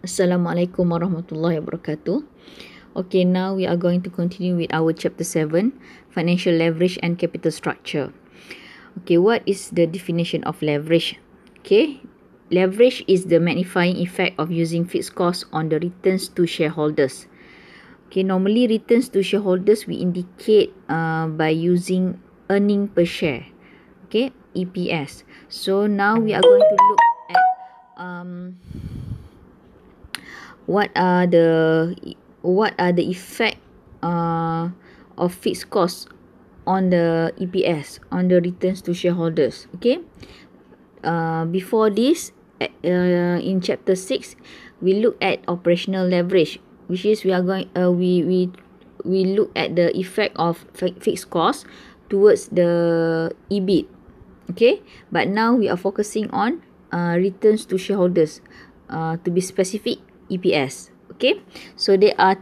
Assalamualaikum warahmatullahi wabarakatuh. Okay, now we are going to continue with our chapter 7, financial leverage and capital structure. Okay, what is the definition of leverage? Okay, leverage is the magnifying effect of using fixed costs on the returns to shareholders. Okay, normally returns to shareholders we indicate uh, by using earning per share. Okay, EPS. So now we are going to look at um, what are the what are the effect uh of fixed costs on the EPS on the returns to shareholders okay uh before this at, uh, in chapter 6 we look at operational leverage which is we are going uh, we we we look at the effect of fixed costs towards the EBIT okay but now we are focusing on uh, returns to shareholders uh, to be specific EPS. Okay. So there are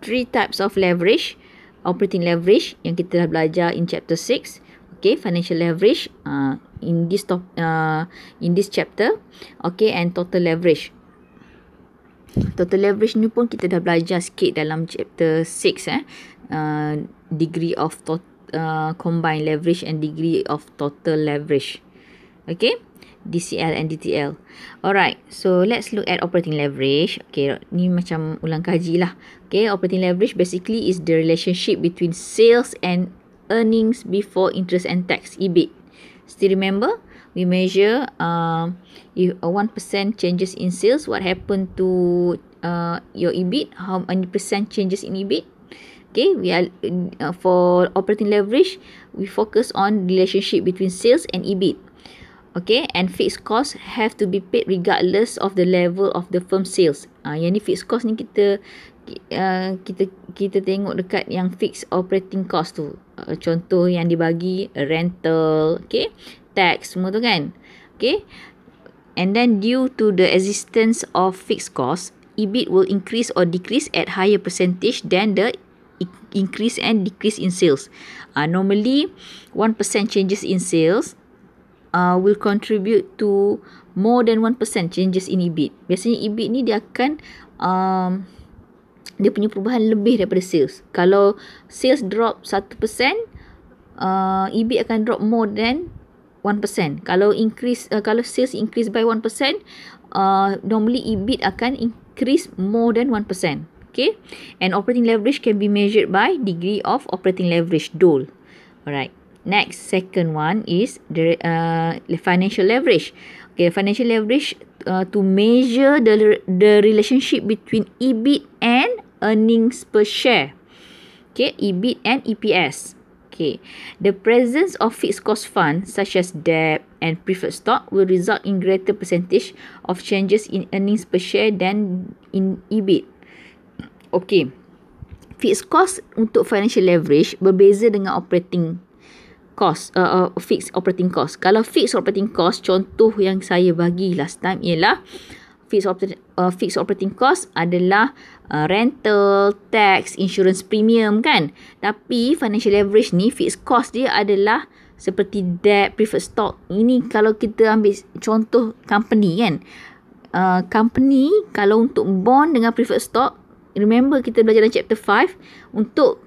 three types of leverage. Operating leverage yang kita dah belajar in chapter 6. Okay. Financial leverage uh, in this top, uh, in this chapter. Okay. And total leverage. Total leverage ni pun kita dah belajar sikit dalam chapter 6 eh. Uh, degree of tot, uh, combined leverage and degree of total leverage. Okay. DCL and DTL. Alright, so let's look at operating leverage. Okay, ni macam ulang kaji lah. Okay, operating leverage basically is the relationship between sales and earnings before interest and tax, EBIT. Still remember, we measure uh, if a 1% changes in sales, what happened to uh, your EBIT? How many percent changes in EBIT? Okay, we are uh, for operating leverage, we focus on relationship between sales and EBIT. Okay, and fixed cost have to be paid regardless of the level of the firm sales. Ah, uh, yang ni fixed cost ni kita uh, kita kita tengok dekat yang fixed operating cost tu. Uh, contoh yang dibagi rental, okay, tax semua tu kan. Okay, and then due to the existence of fixed cost, EBIT will increase or decrease at higher percentage than the increase and decrease in sales. Ah, uh, normally 1% changes in sales uh, will contribute to more than 1% changes in EBIT. Biasanya EBIT ni dia akan um, dia punya perubahan lebih daripada sales. Kalau sales drop 1%, uh, EBIT akan drop more than 1%. Kalau increase uh, kalau sales increase by 1%, uh, normally EBIT akan increase more than 1%. Okay. And operating leverage can be measured by degree of operating leverage DOL. Alright next second one is the uh, financial leverage okay financial leverage uh, to measure the the relationship between ebit and earnings per share okay ebit and eps okay the presence of fixed cost fund such as debt and preferred stock will result in greater percentage of changes in earnings per share than in ebit okay fixed cost untuk financial leverage berbeza dengan operating cost uh, uh, fixed operating cost kalau fixed operating cost contoh yang saya bagi last time ialah fixed operating uh, fixed operating cost adalah uh, rental tax insurance premium kan tapi financial leverage ni fixed cost dia adalah seperti debt preferred stock ini kalau kita ambil contoh company kan uh, company kalau untuk bond dengan preferred stock remember kita belajar dalam chapter 5 untuk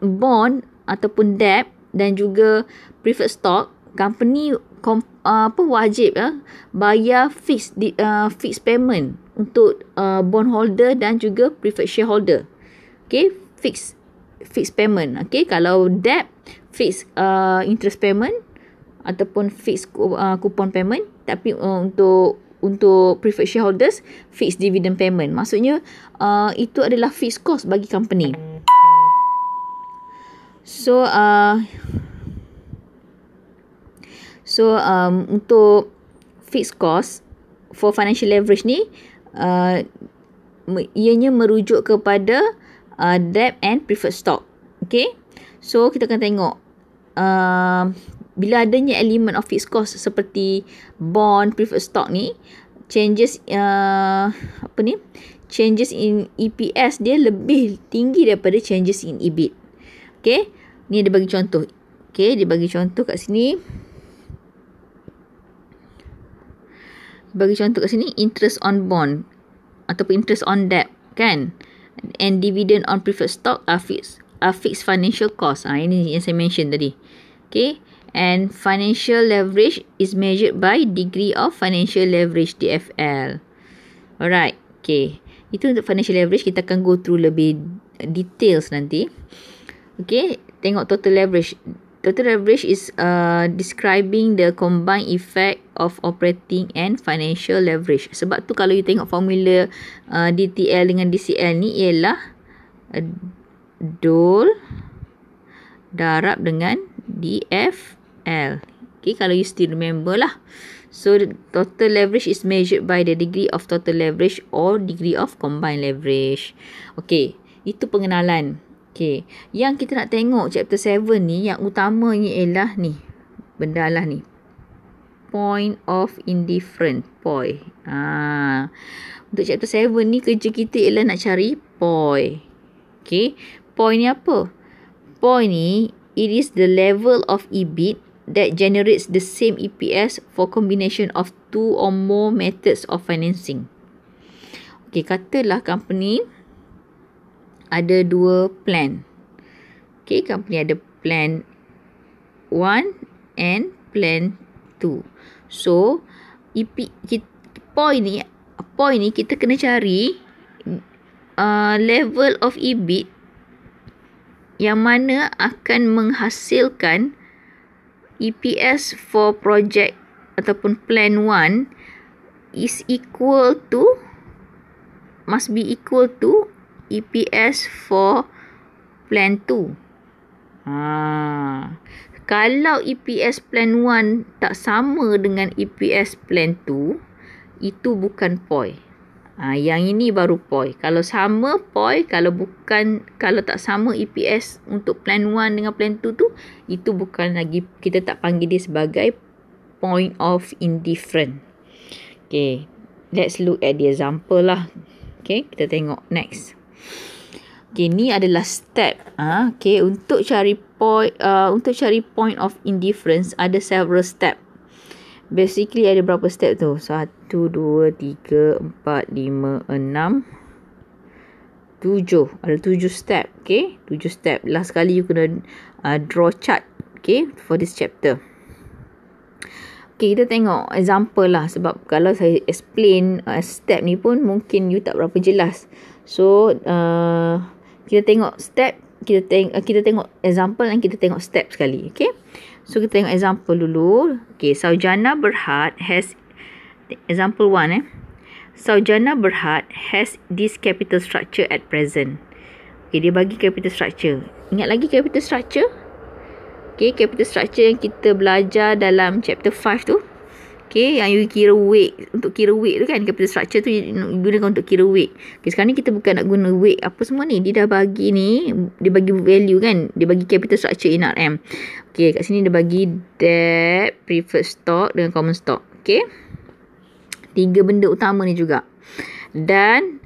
bond ataupun debt dan juga preferred stock company kom, uh, apa wajib ya uh, bayar fixed uh, fixed payment untuk uh, bondholder dan juga preferred shareholder okey fixed fixed payment okey kalau debt fixed uh, interest payment ataupun fixed uh, coupon payment tapi uh, untuk untuk preferred shareholders fixed dividend payment maksudnya uh, itu adalah fixed cost bagi company So uh, So um, untuk fixed cost for financial leverage ni uh, Ianya merujuk kepada uh, debt and preferred stock Okay So kita akan tengok uh, Bila adanya element of fixed cost seperti bond, preferred stock ni Changes uh, Apa ni Changes in EPS dia lebih tinggi daripada changes in EBIT Okay. Ni dia bagi contoh. Okay. Dia bagi contoh kat sini. Bagi contoh kat sini. Interest on bond. Ataupun interest on debt. Kan. And dividend on preferred stock are fixed, are fixed financial cost. Ah ini yang saya mention tadi. Okay. And financial leverage is measured by degree of financial leverage DFL. Alright. Okay. Itu untuk financial leverage kita akan go through lebih details nanti. Okay, tengok total leverage. Total leverage is uh, describing the combined effect of operating and financial leverage. Sebab tu kalau you tengok formula uh, DTL dengan DCL ni ialah uh, DOL darab dengan DFL. Okay, kalau you still remember lah. So, the total leverage is measured by the degree of total leverage or degree of combined leverage. Okay, itu pengenalan. Okay. Yang kita nak tengok chapter 7 ni, yang utamanya ialah ni. Benda lah ni. Point of indifference. Point. Ha. Untuk chapter 7 ni, kerja kita ialah nak cari point. Okay. Point ni apa? Point ni, it is the level of EBIT that generates the same EPS for combination of two or more methods of financing. Okay, katalah company ada dua plan. Okay, company ada plan 1 and plan 2. So, EP, point ni, point ni kita kena cari uh, level of EBIT yang mana akan menghasilkan EPS for project ataupun plan 1 is equal to must be equal to EPS for plan 2. Ha. Kalau EPS plan 1 tak sama dengan EPS plan 2, itu bukan POI. Ha, yang ini baru POI. Kalau sama POI, kalau bukan kalau tak sama EPS untuk plan 1 dengan plan 2 tu, itu bukan lagi kita tak panggil dia sebagai point of indifferent. Okay, let's look at the example lah. Okay, kita tengok next. Okay, ni adalah step. Ah, ha? okay, untuk cari point, uh, untuk cari point of indifference ada several step. Basically ada berapa step tu? Satu, dua, tiga, empat, lima, enam, tujuh. Ada tujuh step, okay? Tujuh step. Last kali you kena uh, draw chart, okay, for this chapter. Okay, kita tengok example lah. Sebab kalau saya explain uh, step ni pun mungkin you tak berapa jelas. So, uh, kita tengok step, kita tengok uh, kita tengok example dan kita tengok step sekali, okey. So, kita tengok example dulu. Okey, Saujana Berhad has example 1 eh. Saujana Berhad has this capital structure at present. Okey, dia bagi capital structure. Ingat lagi capital structure? Okey, capital structure yang kita belajar dalam chapter 5 tu. Okay, yang you kira weight. Untuk kira weight tu kan. Capital structure tu gunakan untuk kira weight. Okay, sekarang ni kita bukan nak guna weight. Apa semua ni. Dia dah bagi ni. Dia bagi value kan. Dia bagi capital structure in RM. Okay, kat sini dia bagi debt, preferred stock dengan common stock. Okay. Tiga benda utama ni juga. Dan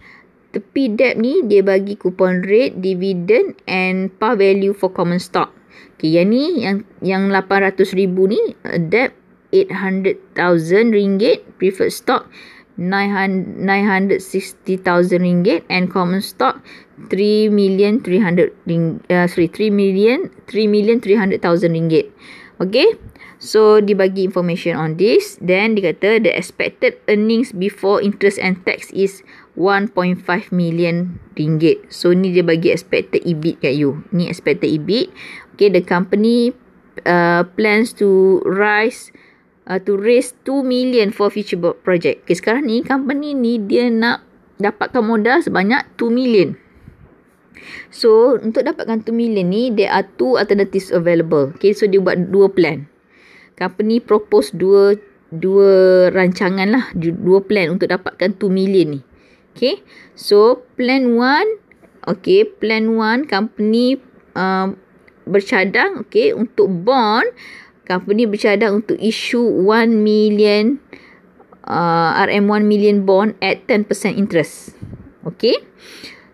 tepi debt ni dia bagi coupon rate, dividend and par value for common stock. Okay, yang ni yang yang 800 ribu ni uh, debt ringgit preferred stock 960,000 ringgit and common stock 3 million 300 ring, uh, sorry 3 million 3 million 300,000 ringgit okay so dibagi information on this then dikata the expected earnings before interest and tax is 1.5 million ringgit so ni dia bagi expected EBIT kat you ni expected EBIT okay the company uh, plans to rise uh, to raise 2 million for future project. Okay, sekarang ni company ni dia nak dapatkan modal sebanyak 2 million. So, untuk dapatkan 2 million ni, there are two alternatives available. Okay, so dia buat dua plan. Company propose dua dua rancangan lah, dua plan untuk dapatkan 2 million ni. Okay, so plan one, okay, plan one company uh, bercadang, okay, untuk bond, company bercadang untuk isu 1 million uh, RM1 million bond at 10% interest. Okay.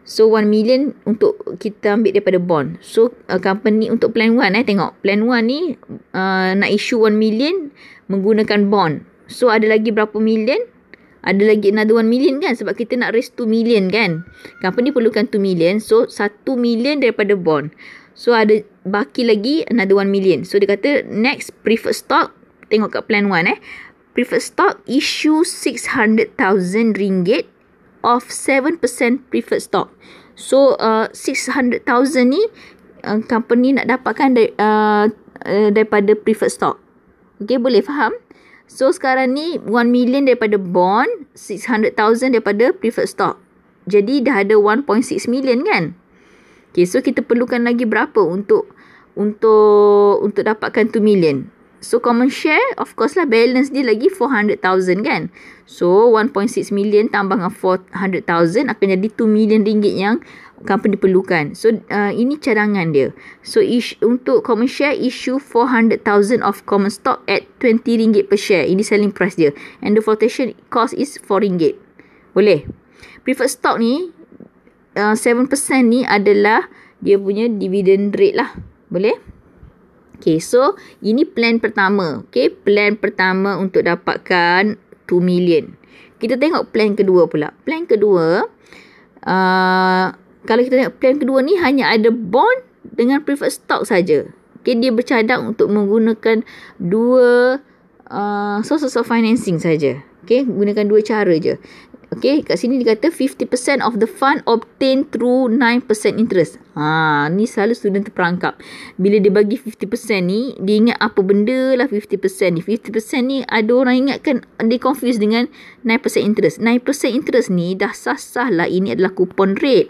So 1 million untuk kita ambil daripada bond. So uh, company untuk plan 1 eh tengok. Plan 1 ni uh, nak isu 1 million menggunakan bond. So ada lagi berapa million? Ada lagi another 1 million kan sebab kita nak raise 2 million kan. Company perlukan 2 million. So 1 million daripada bond. So ada baki lagi another 1 million. So dia kata next preferred stock tengok kat plan 1 eh. Preferred stock issue 600,000 ringgit of 7% preferred stock. So uh, 600,000 ni uh, company nak dapatkan dari, uh, uh, daripada preferred stock. Okay boleh faham? So sekarang ni 1 million daripada bond, 600,000 daripada preferred stock. Jadi dah ada 1.6 million kan? Okay, so kita perlukan lagi berapa untuk untuk untuk dapatkan 2 million. So common share of course lah balance dia lagi 400,000 kan. So 1.6 million tambah dengan 400,000 akan jadi 2 million ringgit yang company perlukan. So uh, ini cadangan dia. So isu, untuk common share issue 400,000 of common stock at 20 ringgit per share. Ini selling price dia. And the flotation cost is 4 ringgit. Boleh. Preferred stock ni uh, ah, 7% ni adalah dia punya dividend rate lah. Boleh? Okay, so ini plan pertama. Okay, plan pertama untuk dapatkan 2 million. Kita tengok plan kedua pula. Plan kedua, uh, kalau kita tengok plan kedua ni hanya ada bond dengan preferred stock saja. Okay, dia bercadang untuk menggunakan dua uh, sources of financing saja. Okay, gunakan dua cara je. Okay, kat sini dia kata 50% of the fund obtained through 9% interest. Ha, ni selalu student terperangkap. Bila dia bagi 50% ni, dia ingat apa benda lah 50% ni. 50% ni ada orang ingatkan dia confuse dengan 9% interest. 9% interest ni dah sah-sah lah ini adalah coupon rate.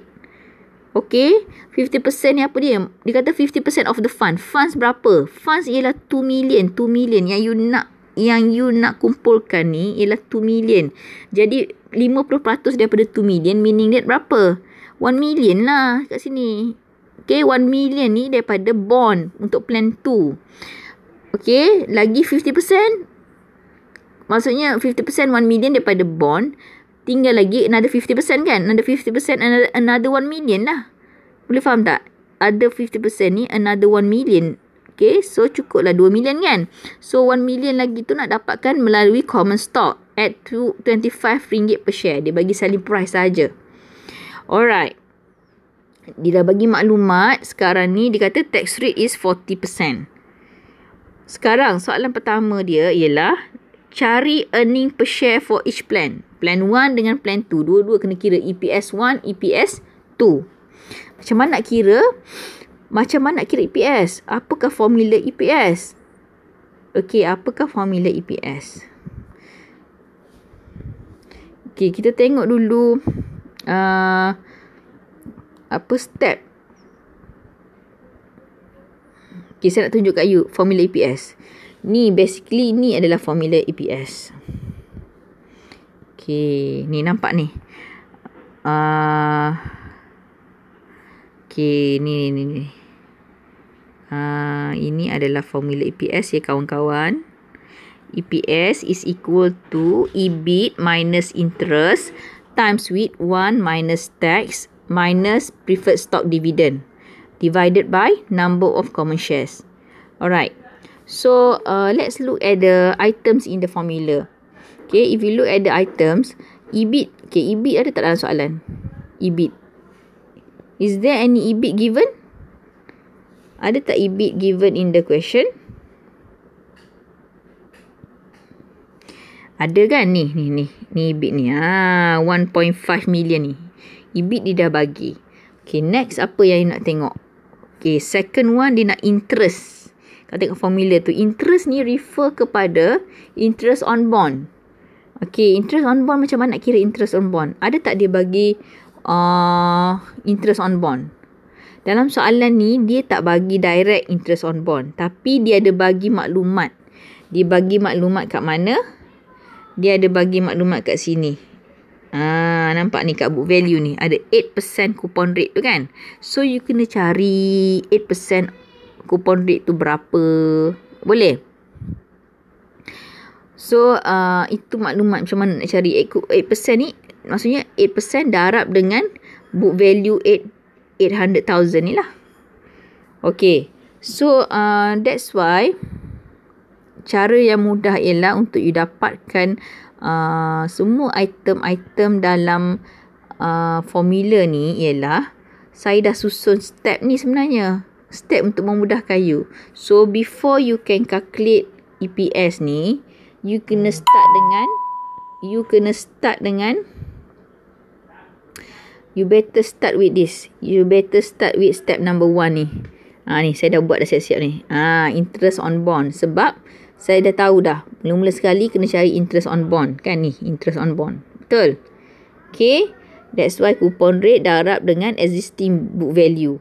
Okay, 50% ni apa dia? Dia kata 50% of the fund. Funds berapa? Funds ialah 2 million. 2 million yang you nak yang you nak kumpulkan ni ialah 2 million. Jadi 50% daripada 2 million meaning dia berapa? 1 million lah kat sini. Okay, 1 million ni daripada bond untuk plan 2. Okay, lagi 50%. Maksudnya 50% 1 million daripada bond. Tinggal lagi another 50% kan? Another 50% another, another 1 million lah. Boleh faham tak? Other 50% ni another 1 million Okay, so cukuplah 2 million kan. So 1 million lagi tu nak dapatkan melalui common stock at RM25 per share. Dia bagi selling price saja. Alright. Dia dah bagi maklumat sekarang ni dia kata tax rate is 40%. Sekarang soalan pertama dia ialah cari earning per share for each plan. Plan 1 dengan plan 2. Dua-dua kena kira EPS 1, EPS 2. Macam mana nak kira? macam mana nak kira EPS? Apakah formula EPS? Okey, apakah formula EPS? Okey, kita tengok dulu uh, apa step. Okey, saya nak tunjuk kat you formula EPS. Ni basically ni adalah formula EPS. Okey, ni nampak ni. Uh, okay, ni ni ni. ni. Ha, ini adalah formula EPS ya kawan-kawan. EPS is equal to EBIT minus interest times with 1 minus tax minus preferred stock dividend divided by number of common shares. Alright. So, uh, let's look at the items in the formula. Okay, if you look at the items, EBIT. Okay, EBIT ada tak dalam soalan? EBIT. Is there any EBIT given? Ada tak ibit given in the question? Ada kan ni ni ni ni ibit ni. Ha ah, 1.5 million ni. Ibit dia dah bagi. Okay next apa yang nak tengok? Okay second one dia nak interest. Kau tengok formula tu. Interest ni refer kepada interest on bond. Okay interest on bond macam mana nak kira interest on bond? Ada tak dia bagi uh, interest on bond? Dalam soalan ni, dia tak bagi direct interest on bond. Tapi dia ada bagi maklumat. Dia bagi maklumat kat mana? Dia ada bagi maklumat kat sini. Ah, nampak ni kat book value ni. Ada 8% coupon rate tu kan? So, you kena cari 8% coupon rate tu berapa. Boleh? So, uh, itu maklumat macam mana nak cari 8% ni. Maksudnya, 8% darab dengan book value 8%. 800,000 ni lah. Okay. So, uh, that's why cara yang mudah ialah untuk you dapatkan uh, semua item-item dalam uh, formula ni ialah saya dah susun step ni sebenarnya. Step untuk memudahkan you. So, before you can calculate EPS ni, you kena start dengan you kena start dengan You better start with this. You better start with step number one ni. Ha, ni saya dah buat dah siap-siap ni. Ha, interest on bond. Sebab saya dah tahu dah. Mula-mula sekali kena cari interest on bond. Kan ni interest on bond. Betul? Okay. That's why coupon rate darab dengan existing book value.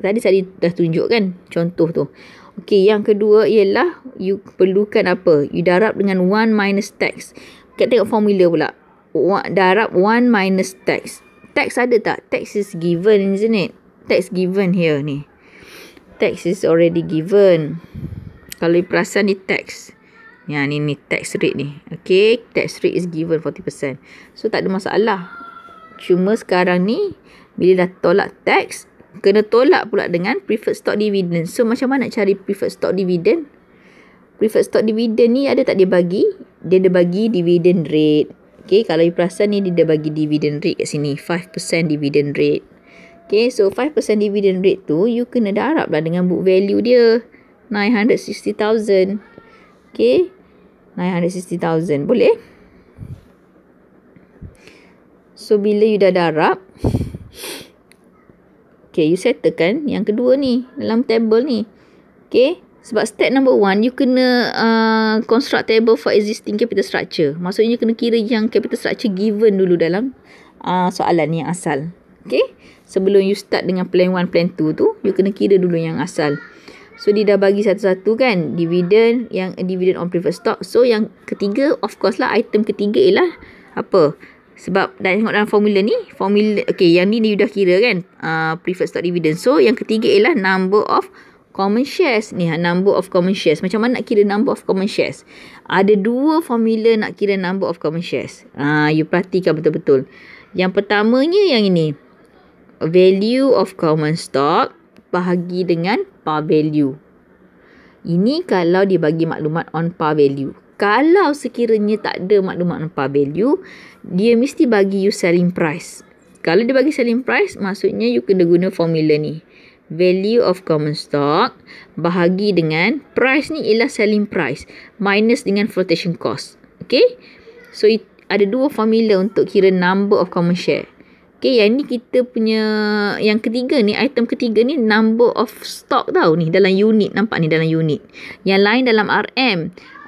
Tadi saya dah tunjuk kan contoh tu. Okay yang kedua ialah you perlukan apa? You darab dengan one minus tax. Kita tengok formula pula. Darab one minus tax. Tax ada tak? Tax is given, isn't it? Tax given here ni. Tax is already given. Kalau you perasan ni tax. Ya, ni ni tax rate ni. Okay, tax rate is given 40%. So, tak ada masalah. Cuma sekarang ni, bila dah tolak tax, kena tolak pula dengan preferred stock dividend. So, macam mana nak cari preferred stock dividend? Preferred stock dividend ni ada tak dia bagi? Dia ada bagi dividend rate. Okay, kalau you perasan ni dia bagi dividend rate kat sini. 5% dividend rate. Okay, so 5% dividend rate tu you kena darab lah dengan book value dia. 960,000. Okay. 960,000. Boleh? So, bila you dah darab. Okay, you settlekan yang kedua ni. Dalam table ni. Okay. Sebab step number one, you kena uh, construct table for existing capital structure. Maksudnya, you kena kira yang capital structure given dulu dalam uh, soalan ni yang asal. Okay? Sebelum you start dengan plan one, plan two tu, you kena kira dulu yang asal. So, dia dah bagi satu-satu kan, dividend, yang dividend on preferred stock. So, yang ketiga, of course lah, item ketiga ialah apa? Sebab dah tengok dalam formula ni, formula, okay, yang ni, ni you dah kira kan, uh, preferred stock dividend. So, yang ketiga ialah number of common shares ni ha, number of common shares macam mana nak kira number of common shares ada dua formula nak kira number of common shares ah you perhatikan betul-betul yang pertamanya yang ini value of common stock bahagi dengan par value ini kalau dia bagi maklumat on par value kalau sekiranya tak ada maklumat on par value dia mesti bagi you selling price kalau dia bagi selling price maksudnya you kena guna formula ni value of common stock bahagi dengan price ni ialah selling price minus dengan flotation cost. Okay. So, it, ada dua formula untuk kira number of common share. Okay, yang ni kita punya yang ketiga ni, item ketiga ni number of stock tau ni dalam unit. Nampak ni dalam unit. Yang lain dalam RM.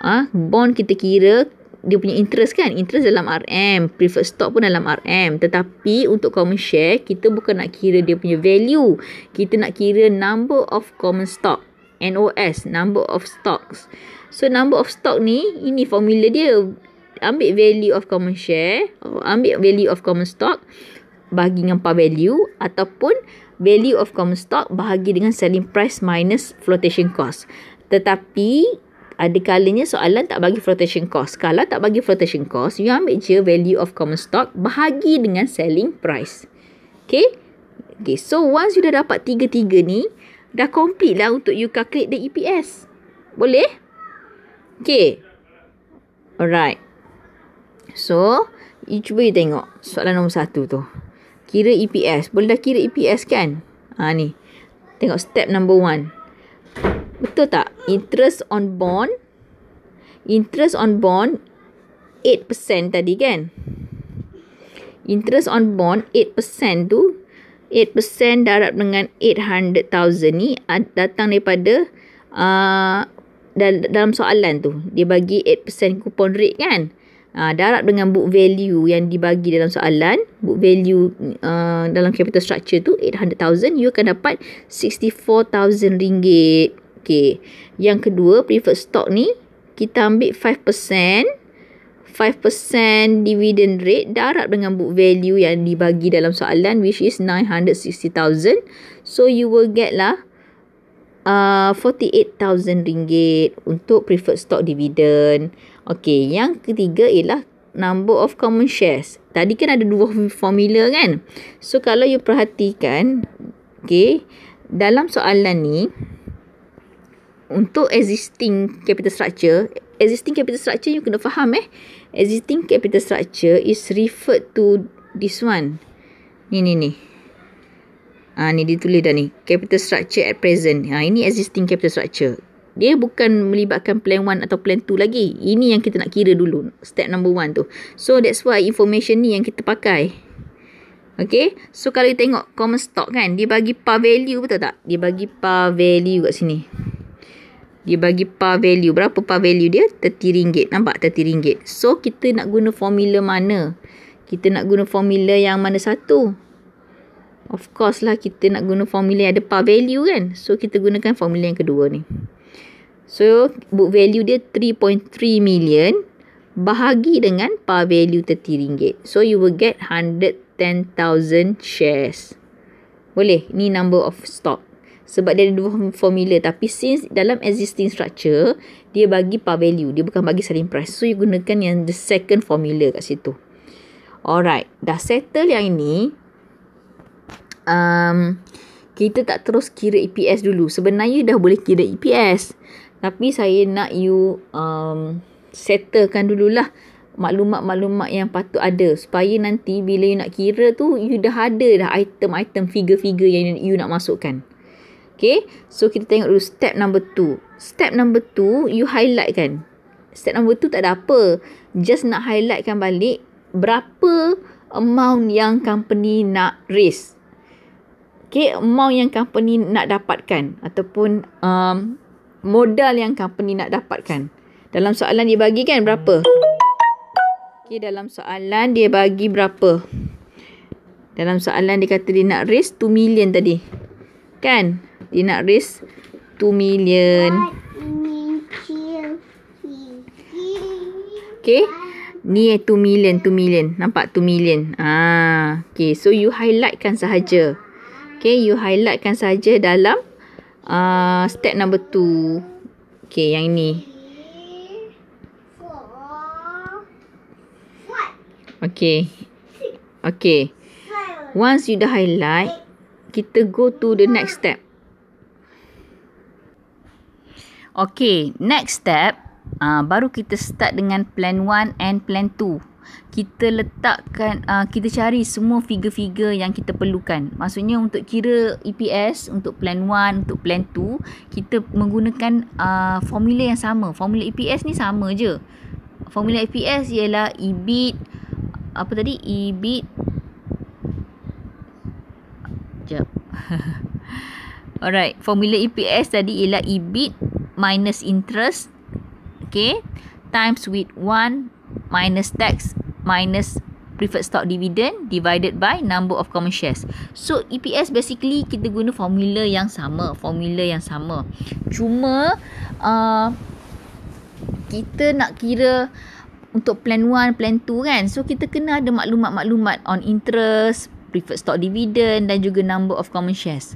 Ah, ha, bond kita kira dia punya interest kan interest dalam RM prefer stock pun dalam RM tetapi untuk common share kita bukan nak kira dia punya value kita nak kira number of common stock NOS number of stocks so number of stock ni ini formula dia ambil value of common share ambil value of common stock bagi dengan par value ataupun value of common stock bahagi dengan selling price minus flotation cost tetapi ada kalanya soalan tak bagi flotation cost. Kalau tak bagi flotation cost, you ambil je value of common stock bahagi dengan selling price. Okay? Okay, so once you dah dapat tiga-tiga ni, dah complete lah untuk you calculate the EPS. Boleh? Okay. Alright. So, you cuba you tengok soalan nombor satu tu. Kira EPS. Boleh dah kira EPS kan? Ha ni. Tengok step number one. Betul tak? Interest on bond. Interest on bond 8% tadi kan? Interest on bond 8% tu 8% darab dengan 800,000 ni datang daripada uh, dalam soalan tu. Dia bagi 8% coupon rate kan? Uh, darab dengan book value yang dibagi dalam soalan. Book value uh, dalam capital structure tu 800,000. You akan dapat 64,000 ringgit. Okey. Yang kedua, preferred stock ni kita ambil 5% 5% dividend rate darab dengan book value yang dibagi dalam soalan which is 960,000. So you will get lah uh, 48,000 ringgit untuk preferred stock dividend. Okey, yang ketiga ialah number of common shares. Tadi kan ada dua formula kan? So kalau you perhatikan, okey, dalam soalan ni, untuk existing capital structure, existing capital structure you kena faham eh. Existing capital structure is referred to this one. Ni ni ni. Ah ha, ni ditulis dah ni. Capital structure at present. Ha ini existing capital structure. Dia bukan melibatkan plan 1 atau plan 2 lagi. Ini yang kita nak kira dulu. Step number 1 tu. So that's why information ni yang kita pakai. Okay. So kalau you tengok common stock kan. Dia bagi par value betul tak? Dia bagi par value kat sini dia bagi par value. Berapa par value dia? RM30. Nampak RM30. So, kita nak guna formula mana? Kita nak guna formula yang mana satu? Of course lah, kita nak guna formula yang ada par value kan? So, kita gunakan formula yang kedua ni. So, book value dia 3.3 million bahagi dengan par value RM30. So, you will get 110,000 shares. Boleh? Ni number of stock sebab dia ada dua formula tapi since dalam existing structure dia bagi par value dia bukan bagi selling price so you gunakan yang the second formula kat situ alright dah settle yang ini um, kita tak terus kira EPS dulu sebenarnya dah boleh kira EPS tapi saya nak you um, settlekan dululah maklumat-maklumat yang patut ada supaya nanti bila you nak kira tu you dah ada dah item-item figure-figure yang you nak masukkan. Okay. So, kita tengok dulu step number two. Step number two, you highlight kan. Step number two tak ada apa. Just nak highlightkan balik berapa amount yang company nak raise. Okay. Amount yang company nak dapatkan. Ataupun um, modal yang company nak dapatkan. Dalam soalan dia bagi kan berapa? Okay, dalam soalan dia bagi berapa? Dalam soalan dia kata dia nak raise 2 million tadi kan? Dia nak raise 2 million. Okay. Ni eh 2 million, 2 million. Nampak 2 million. Ah, okay. So, you highlightkan sahaja. Okay, you highlightkan sahaja dalam uh, step number 2. Okay, yang ini. Okay. Okay. Once you dah highlight, kita go to the next step. Okay, next step uh, baru kita start dengan plan 1 and plan 2 kita letakkan uh, kita cari semua figure-figure yang kita perlukan maksudnya untuk kira EPS untuk plan 1 untuk plan 2 kita menggunakan uh, formula yang sama formula EPS ni sama je formula EPS ialah EBIT apa tadi EBIT sekejap. Alright, formula EPS tadi ialah EBIT minus interest. Okay, times with 1 minus tax minus preferred stock dividend divided by number of common shares. So, EPS basically kita guna formula yang sama. Formula yang sama. Cuma, uh, kita nak kira untuk plan 1, plan 2 kan. So, kita kena ada maklumat-maklumat on interest, preferred stock dividend dan juga number of common shares.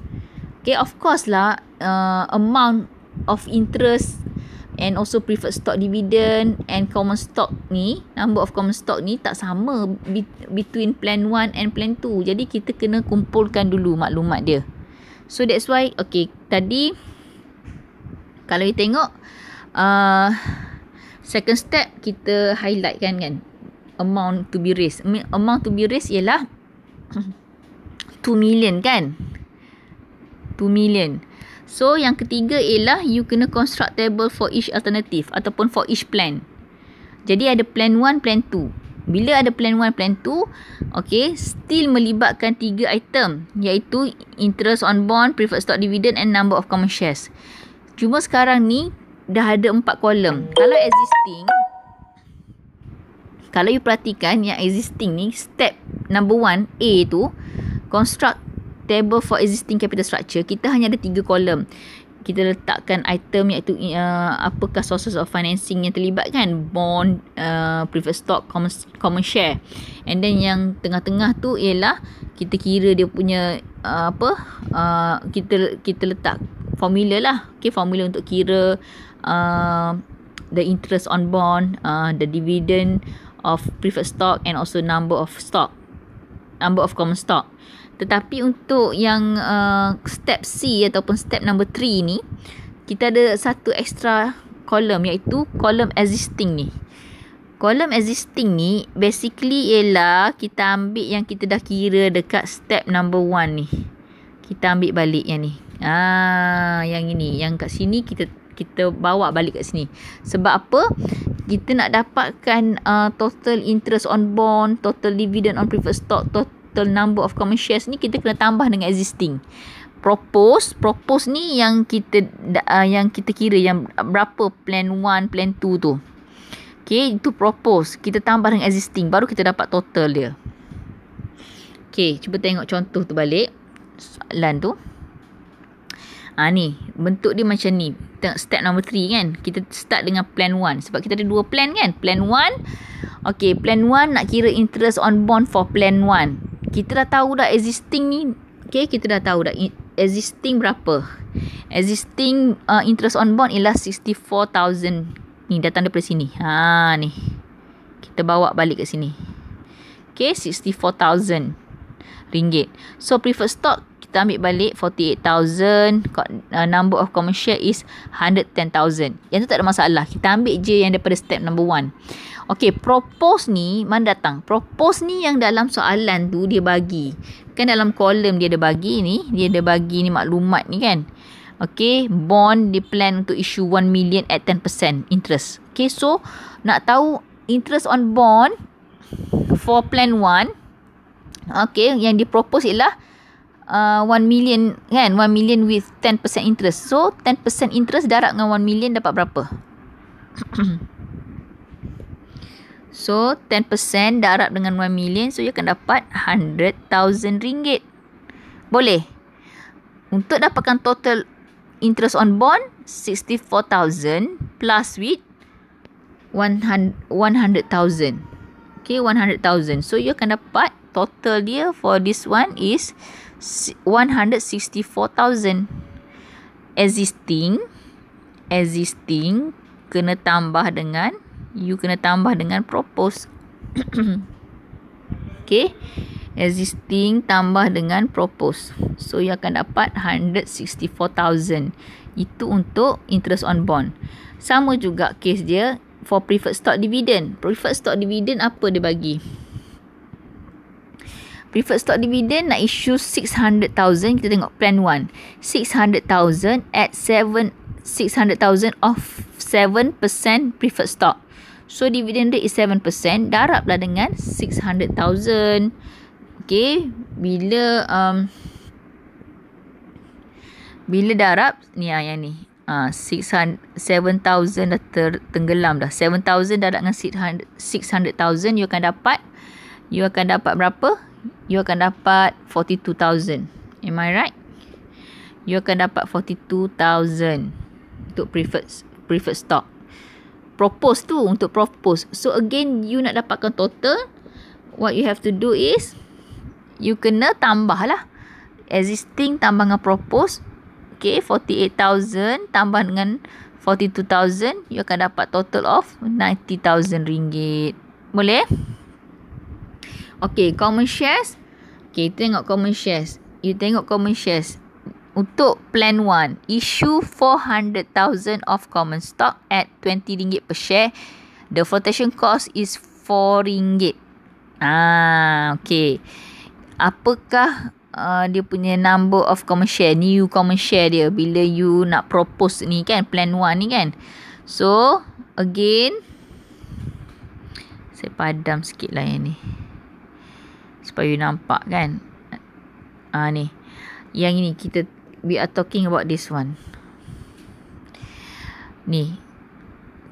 Okay, of course lah, uh, amount of interest and also preferred stock dividend and common stock ni, number of common stock ni tak sama between plan 1 and plan 2. Jadi, kita kena kumpulkan dulu maklumat dia. So, that's why, okay, tadi kalau kita tengok, uh, second step kita highlight kan kan, amount to be raised. Amount to be raised ialah 2 million kan 2 million so yang ketiga ialah you kena construct table for each alternative ataupun for each plan jadi ada plan 1 plan 2 bila ada plan 1, plan 2, okay, still melibatkan 3 item iaitu interest on bond, preferred stock dividend and number of common shares. Cuma sekarang ni dah ada 4 kolom. Kalau existing, kalau you perhatikan yang existing ni step number one A tu construct table for existing capital structure kita hanya ada tiga kolom kita letakkan item iaitu uh, apakah sources of financing yang terlibat kan bond uh, preferred stock common, common share and then yang tengah-tengah tu ialah kita kira dia punya uh, apa uh, kita kita letak formula lah okey formula untuk kira uh, the interest on bond uh, the dividend of preferred stock and also number of stock number of common stock. Tetapi untuk yang uh, step C ataupun step number 3 ni, kita ada satu extra column iaitu column existing ni. Column existing ni basically ialah kita ambil yang kita dah kira dekat step number 1 ni. Kita ambil balik yang ni. Ah, yang ini, yang kat sini kita kita bawa balik kat sini. Sebab apa? Kita nak dapatkan uh, total interest on bond, total dividend on preferred stock, total number of common shares ni kita kena tambah dengan existing. Propose, propose ni yang kita uh, yang kita kira yang berapa plan 1, plan 2 tu. Okay, itu propose. Kita tambah dengan existing. Baru kita dapat total dia. Okay, cuba tengok contoh tu balik. Soalan tu ha, ni bentuk dia macam ni tengok step number three kan kita start dengan plan one. sebab kita ada dua plan kan plan one. Okay, plan one nak kira interest on bond for plan one. kita dah tahu dah existing ni Okay, kita dah tahu dah existing berapa existing uh, interest on bond ialah 64,000 ni datang daripada sini ha ni kita bawa balik ke sini Okay, 64,000 ringgit. So preferred stock kita ambil balik 48,000. Uh, number of common share is 110,000. Yang tu tak ada masalah. Kita ambil je yang daripada step number one. Okay, propose ni mana datang? Propose ni yang dalam soalan tu dia bagi. Kan dalam kolom dia ada bagi ni. Dia ada bagi ni maklumat ni kan. Okay, bond dia plan untuk issue 1 million at 10% interest. Okay, so nak tahu interest on bond for plan 1 Okay, yang dipropose ialah uh, 1 million kan, 1 million with 10% interest. So, 10% interest darab dengan 1 million dapat berapa? so, 10% darab dengan 1 million, so you akan dapat 100,000 ringgit. Boleh? Untuk dapatkan total interest on bond, 64,000 plus with 100,000. 100, okay, 100,000. So, you akan dapat total dia for this one is 164,000 existing existing kena tambah dengan you kena tambah dengan propose okay existing tambah dengan propose so you akan dapat 164,000 itu untuk interest on bond sama juga case dia for preferred stock dividend preferred stock dividend apa dia bagi Preferred stock dividend nak issue 600,000. Kita tengok plan 1. 600,000 at 7 600,000 of 7% preferred stock. So dividend rate is 7%. Daraplah dengan 600,000. Okay. Bila um, bila darab ni ah yang ni ah ha, 7000 dah ter, tenggelam dah 7000 darab dengan 600000 you akan dapat you akan dapat berapa you akan dapat 42,000. Am I right? You akan dapat 42,000 untuk preferred preferred stock. Propose tu untuk propose. So again, you nak dapatkan total, what you have to do is, you kena tambah lah. Existing tambah dengan propose, okay, 48,000 tambah dengan 42,000, you akan dapat total of 90,000 ringgit. Boleh? Boleh? Okay, common shares. Okay, tengok common shares. You tengok common shares. Untuk plan one, issue 400,000 of common stock at RM20 per share. The flotation cost is RM4. Ah, okay. Apakah uh, dia punya number of common share? New common share dia bila you nak propose ni kan, plan one ni kan. So, again. Saya padam sikit lah yang ni sampai you nampak kan. Ah ha, ni. Yang ini kita we are talking about this one. Ni.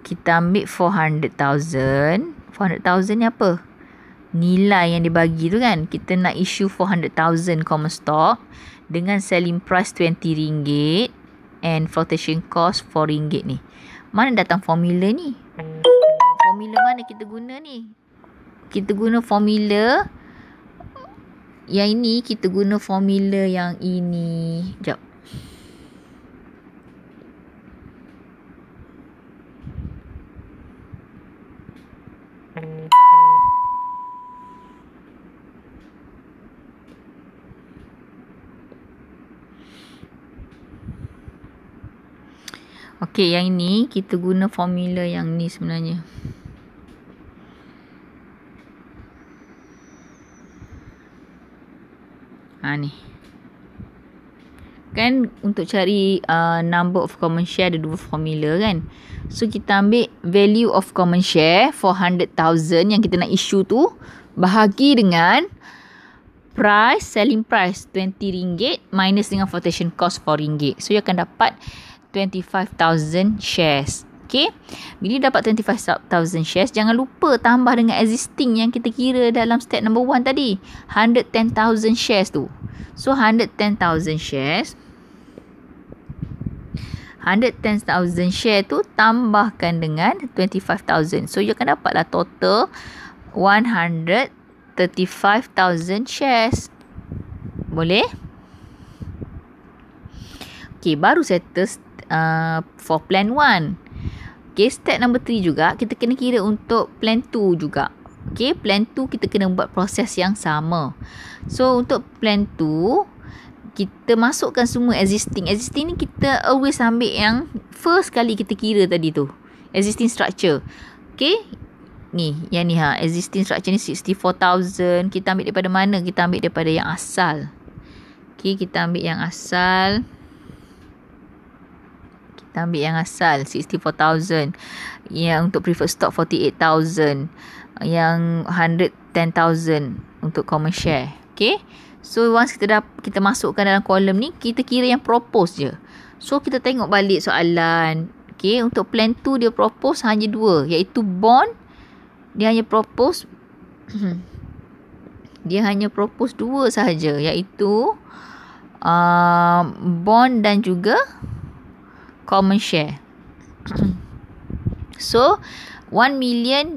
Kita ambil 400,000. 400,000 ni apa? Nilai yang dibagi tu kan. Kita nak issue 400,000 common stock dengan selling price RM20 and flotation cost RM4 ni. Mana datang formula ni? Formula mana kita guna ni? Kita guna formula yang ini kita guna formula yang ini. Jap. Okey, yang ini kita guna formula yang ni sebenarnya. Ha ni. Kan untuk cari uh, number of common share ada dua formula kan. So kita ambil value of common share 400,000 yang kita nak issue tu bahagi dengan price selling price RM20 minus dengan flotation cost RM4. So you akan dapat 25,000 shares. Okay. Bila dapat 25,000 shares, jangan lupa tambah dengan existing yang kita kira dalam step number one tadi. 110,000 shares tu. So, 110,000 shares. 110,000 share tu tambahkan dengan 25,000. So, you akan dapatlah total 135,000 shares. Boleh? Okay, baru settle uh, for plan one. Okay, step number three juga, kita kena kira untuk plan two juga. Okay, plan two kita kena buat proses yang sama. So, untuk plan two, kita masukkan semua existing. Existing ni kita always ambil yang first kali kita kira tadi tu. Existing structure. Okay, ni, yang ni ha, existing structure ni 64,000. Kita ambil daripada mana? Kita ambil daripada yang asal. Okay, kita ambil yang asal kita ambil yang asal 64,000 yang untuk preferred stock 48,000 yang 110,000 untuk common share okay so once kita dah kita masukkan dalam kolom ni kita kira yang propose je so kita tengok balik soalan okay untuk plan 2 dia propose hanya dua iaitu bond dia hanya propose dia hanya propose dua sahaja iaitu uh, bond dan juga common share. so, 1 million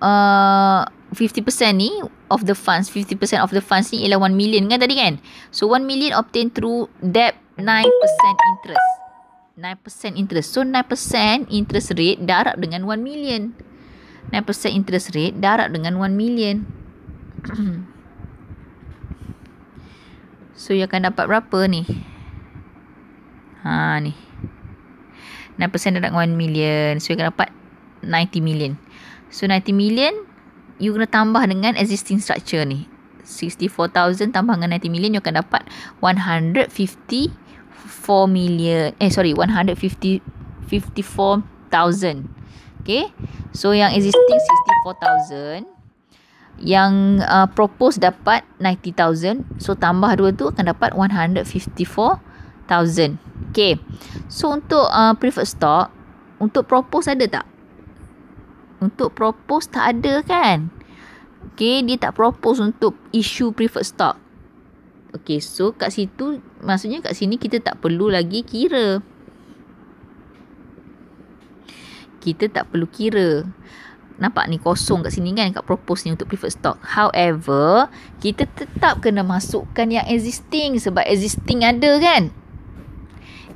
uh, 50% ni of the funds, 50% of the funds ni ialah 1 million kan tadi kan? So, 1 million obtained through debt 9% interest. 9% interest. So 9% interest rate darab dengan 1 million. 9% interest rate darab dengan 1 million. so you akan dapat berapa ni? Ha ni. 9% dapat 1 million So you akan dapat 90 million So 90 million You kena tambah dengan existing structure ni 64,000 tambah dengan 90 million You akan dapat 154 million Eh sorry 154,000 Okay So yang existing 64,000 Yang uh, propose dapat 90,000 So tambah dua tu akan dapat 154,000 thousand. Okay. So untuk uh, preferred stock, untuk propose ada tak? Untuk propose tak ada kan? Okay, dia tak propose untuk issue preferred stock. Okay, so kat situ, maksudnya kat sini kita tak perlu lagi kira. Kita tak perlu kira. Nampak ni kosong kat sini kan kat propose ni untuk preferred stock. However, kita tetap kena masukkan yang existing sebab existing ada kan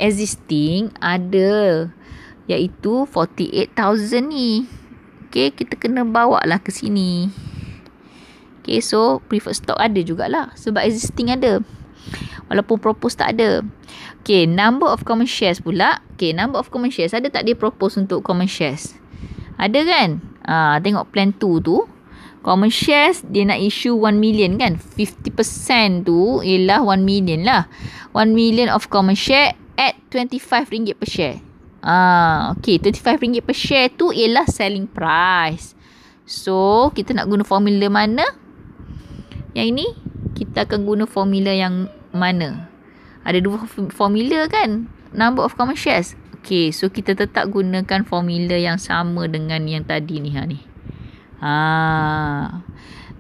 existing ada iaitu 48,000 ni. Okay, kita kena bawa lah ke sini. Okay, so preferred stock ada jugalah sebab existing ada. Walaupun propose tak ada. Okay, number of common shares pula. Okay, number of common shares ada tak dia propose untuk common shares? Ada kan? Ha, tengok plan 2 tu. Common shares dia nak issue 1 million kan? 50% tu ialah 1 million lah. 1 million of common share at RM25 per share. Ah, okay, RM25 per share tu ialah selling price. So, kita nak guna formula mana? Yang ini, kita akan guna formula yang mana? Ada dua formula kan? Number of common shares. Okay, so kita tetap gunakan formula yang sama dengan yang tadi ni. Ha, ni. Ha.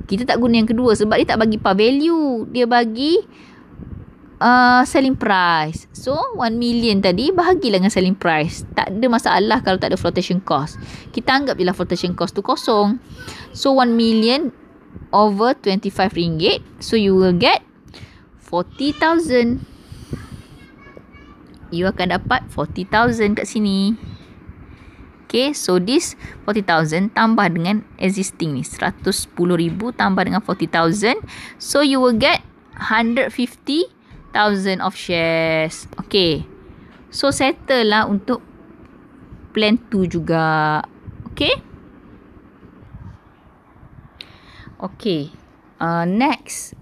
Kita tak guna yang kedua sebab dia tak bagi par value. Dia bagi uh, selling price. So 1 million tadi bahagilah dengan selling price. Tak ada masalah kalau tak ada flotation cost. Kita anggap je lah flotation cost tu kosong. So 1 million over 25 ringgit. So you will get 40,000. You akan dapat 40,000 kat sini. Okay, so this 40,000 tambah dengan existing ni. 110,000 tambah dengan 40,000. So, you will get 150,000 thousand of shares. Okay. So, settle lah untuk plan 2 juga. Okay. Okay. Uh, next.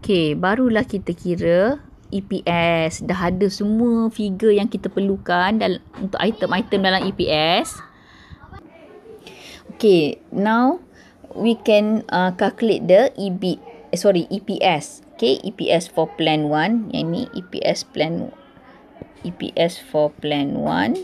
Okay. Barulah kita kira EPS. Dah ada semua figure yang kita perlukan dalam, untuk item-item dalam EPS. Okay. Now, we can uh, calculate the EBIT. Eh, sorry, EPS okay EPS for plan 1 yang ni EPS plan EPS for plan 1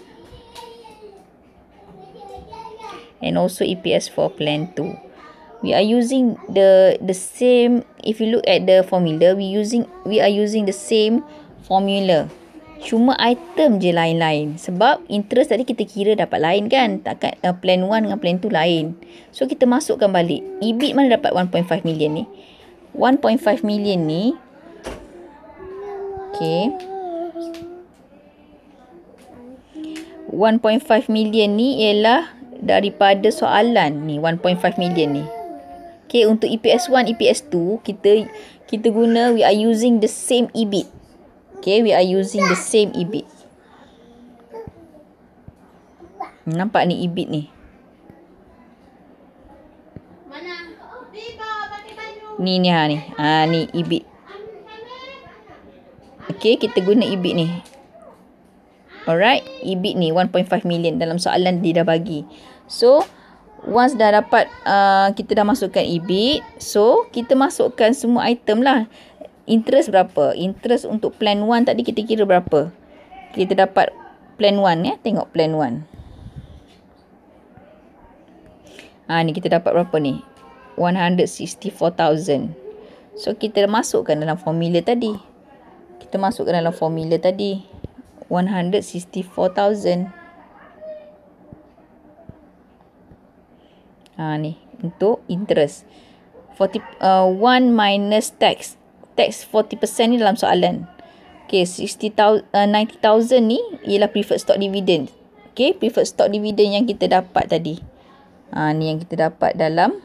and also EPS for plan 2 we are using the the same if you look at the formula we using we are using the same formula cuma item je lain-lain sebab interest tadi kita kira dapat lain kan takkan uh, plan One dengan plan 2 lain so kita masukkan balik Ibit mana dapat 1.5 million ni 1.5 million ni Okay 1.5 million ni ialah daripada soalan ni 1.5 million ni Okay untuk EPS 1, EPS 2 kita kita guna we are using the same EBIT Okay we are using the same EBIT Nampak ni EBIT ni Ni ni ha ni. Ha ni ibit. Okey, kita guna ibit ni. Alright, ibit ni 1.5 million dalam soalan dia dah bagi. So, once dah dapat uh, kita dah masukkan ibit, so kita masukkan semua item lah. Interest berapa? Interest untuk plan 1 tadi kita kira berapa? Kita dapat plan 1 ya, tengok plan 1. Ha ni kita dapat berapa ni? 164,000. So kita masukkan dalam formula tadi. Kita masukkan dalam formula tadi. 164,000. Ha ni untuk interest. 40 uh, one minus tax. Tax 40% ni dalam soalan. Okay, 60,000, uh, 90,000 ni ialah preferred stock dividend. Okay, preferred stock dividend yang kita dapat tadi. Ha, ni yang kita dapat dalam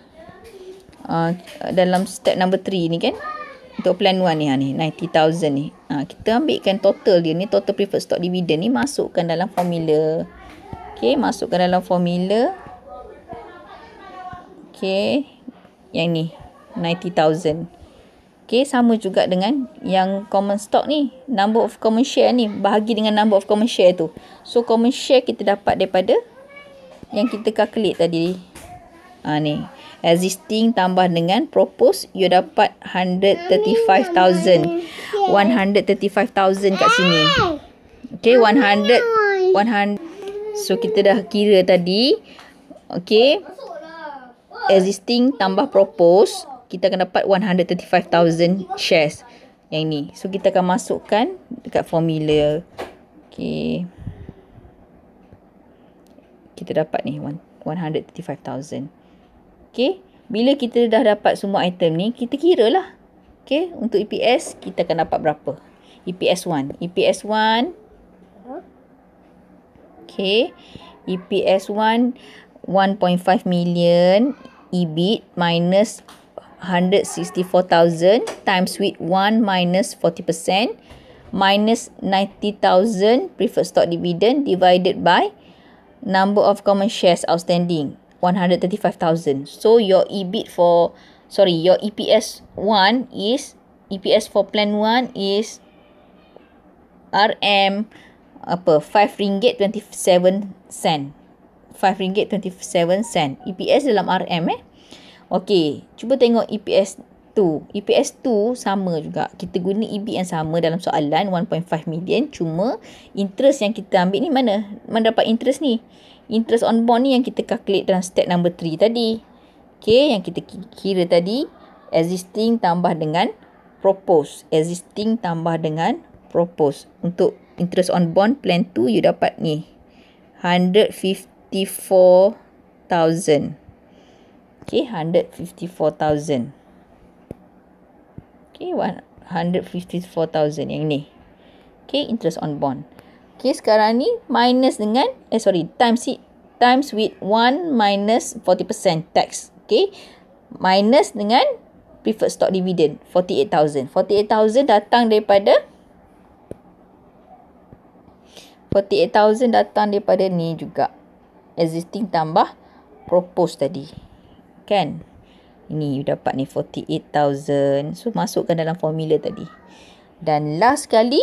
Ah, dalam step number 3 ni kan untuk plan 1 ni ha ni 90000 ni ha, kita ambilkan total dia ni total preferred stock dividend ni masukkan dalam formula okey masukkan dalam formula okey yang ni 90000 okey sama juga dengan yang common stock ni number of common share ni bahagi dengan number of common share tu so common share kita dapat daripada yang kita calculate tadi ha ni existing tambah dengan propose you dapat 135,000 135,000 kat sini okay 100 100 so kita dah kira tadi okay existing tambah propose kita akan dapat 135,000 shares yang ni so kita akan masukkan dekat formula okay kita dapat ni 135,000 Okay. Bila kita dah dapat semua item ni, kita kira lah. Okay. Untuk EPS, kita akan dapat berapa? EPS 1. EPS 1. Okay. EPS 1. 1.5 million EBIT minus 164,000 times with 1 minus 40% minus 90,000 preferred stock dividend divided by number of common shares outstanding. 135,000. So your EBIT for sorry, your EPS 1 is EPS for plan 1 is RM apa 5 ringgit 27 sen. 5 ringgit 27 sen. EPS dalam RM eh. Okay, cuba tengok EPS 2. EPS 2 sama juga. Kita guna EBIT yang sama dalam soalan 1.5 million cuma interest yang kita ambil ni mana? Mana dapat interest ni? interest on bond ni yang kita calculate dalam step number 3 tadi. Okay, yang kita kira tadi, existing tambah dengan propose. Existing tambah dengan propose. Untuk interest on bond plan 2, you dapat ni. 154,000. Okay, 154,000. Okay, 154,000 yang ni. Okay, interest on bond. Okay, sekarang ni minus dengan, eh sorry, times it, times with 1 minus 40% tax. Okay, minus dengan preferred stock dividend, 48,000. 48,000 datang daripada, 48,000 datang daripada ni juga. Existing tambah propose tadi. Kan? ni you dapat ni 48,000. So, masukkan dalam formula tadi. Dan last kali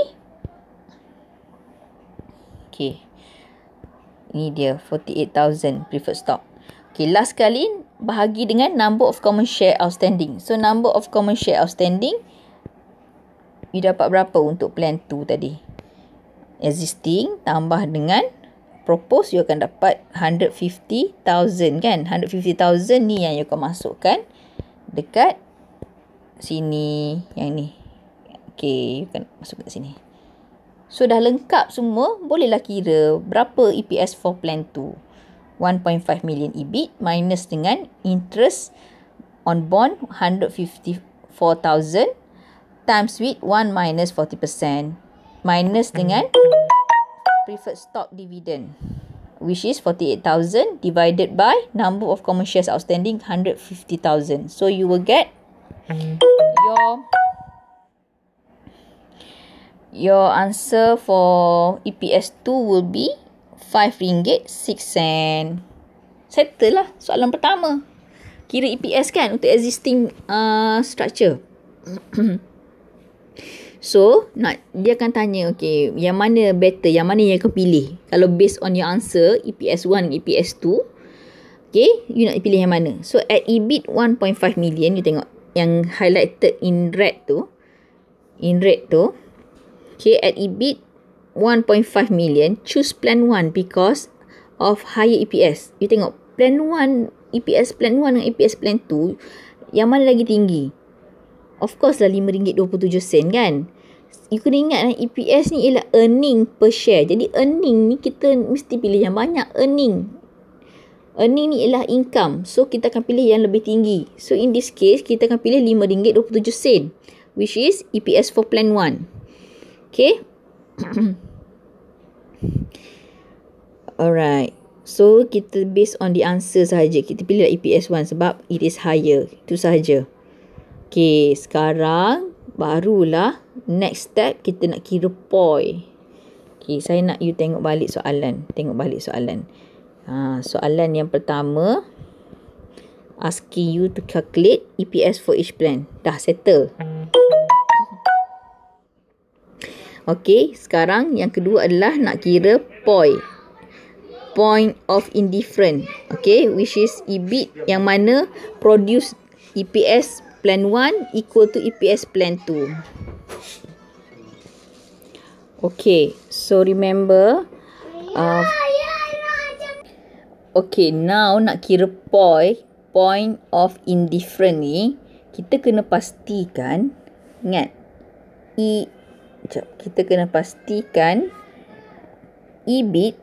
Okay. Ni dia 48,000 preferred stock. Okay, last kali bahagi dengan number of common share outstanding. So, number of common share outstanding. You dapat berapa untuk plan 2 tadi? Existing tambah dengan propose you akan dapat 150,000 kan? 150,000 ni yang you akan masukkan dekat sini yang ni. Okay, you akan masuk kat sini. 150,000. So dah lengkap semua, bolehlah kira berapa EPS for plan tu. 1.5 million EBIT minus dengan interest on bond 154,000 times with 1 minus 40% minus dengan preferred stock dividend which is 48,000 divided by number of common shares outstanding 150,000. So you will get hmm. your your answer for EPS 2 will be RM5.06. Settle lah soalan pertama. Kira EPS kan untuk existing uh, structure. so, nak dia akan tanya, okay, yang mana better, yang mana yang kau pilih? Kalau based on your answer, EPS 1, EPS 2, okay, you nak pilih yang mana? So, at EBIT 1.5 million, you tengok yang highlighted in red tu, in red tu, okay, at EBIT 1.5 million, choose plan 1 because of higher EPS. You tengok, plan 1, EPS plan 1 dengan EPS plan 2, yang mana lagi tinggi? Of course lah RM5.27 kan? You kena ingat lah, EPS ni ialah earning per share. Jadi earning ni kita mesti pilih yang banyak earning. Earning ni ialah income. So kita akan pilih yang lebih tinggi. So in this case, kita akan pilih RM5.27 which is EPS for plan 1. Okay. Alright. So, kita based on the answer sahaja. Kita pilih lah EPS 1 sebab it is higher. Itu sahaja. Okay. Sekarang, barulah next step kita nak kira poi. Okay. Saya nak you tengok balik soalan. Tengok balik soalan. Ha, soalan yang pertama. Asking you to calculate EPS for each plan. Dah settle. Mm. Okey, sekarang yang kedua adalah nak kira point Point of indifference. Okey, which is EBIT yang mana produce EPS plan 1 equal to EPS plan 2. Okey, so remember. Uh, okey, now nak kira point Point of indifference ni. Kita kena pastikan. Ingat. E Sekejap. Kita kena pastikan ibit,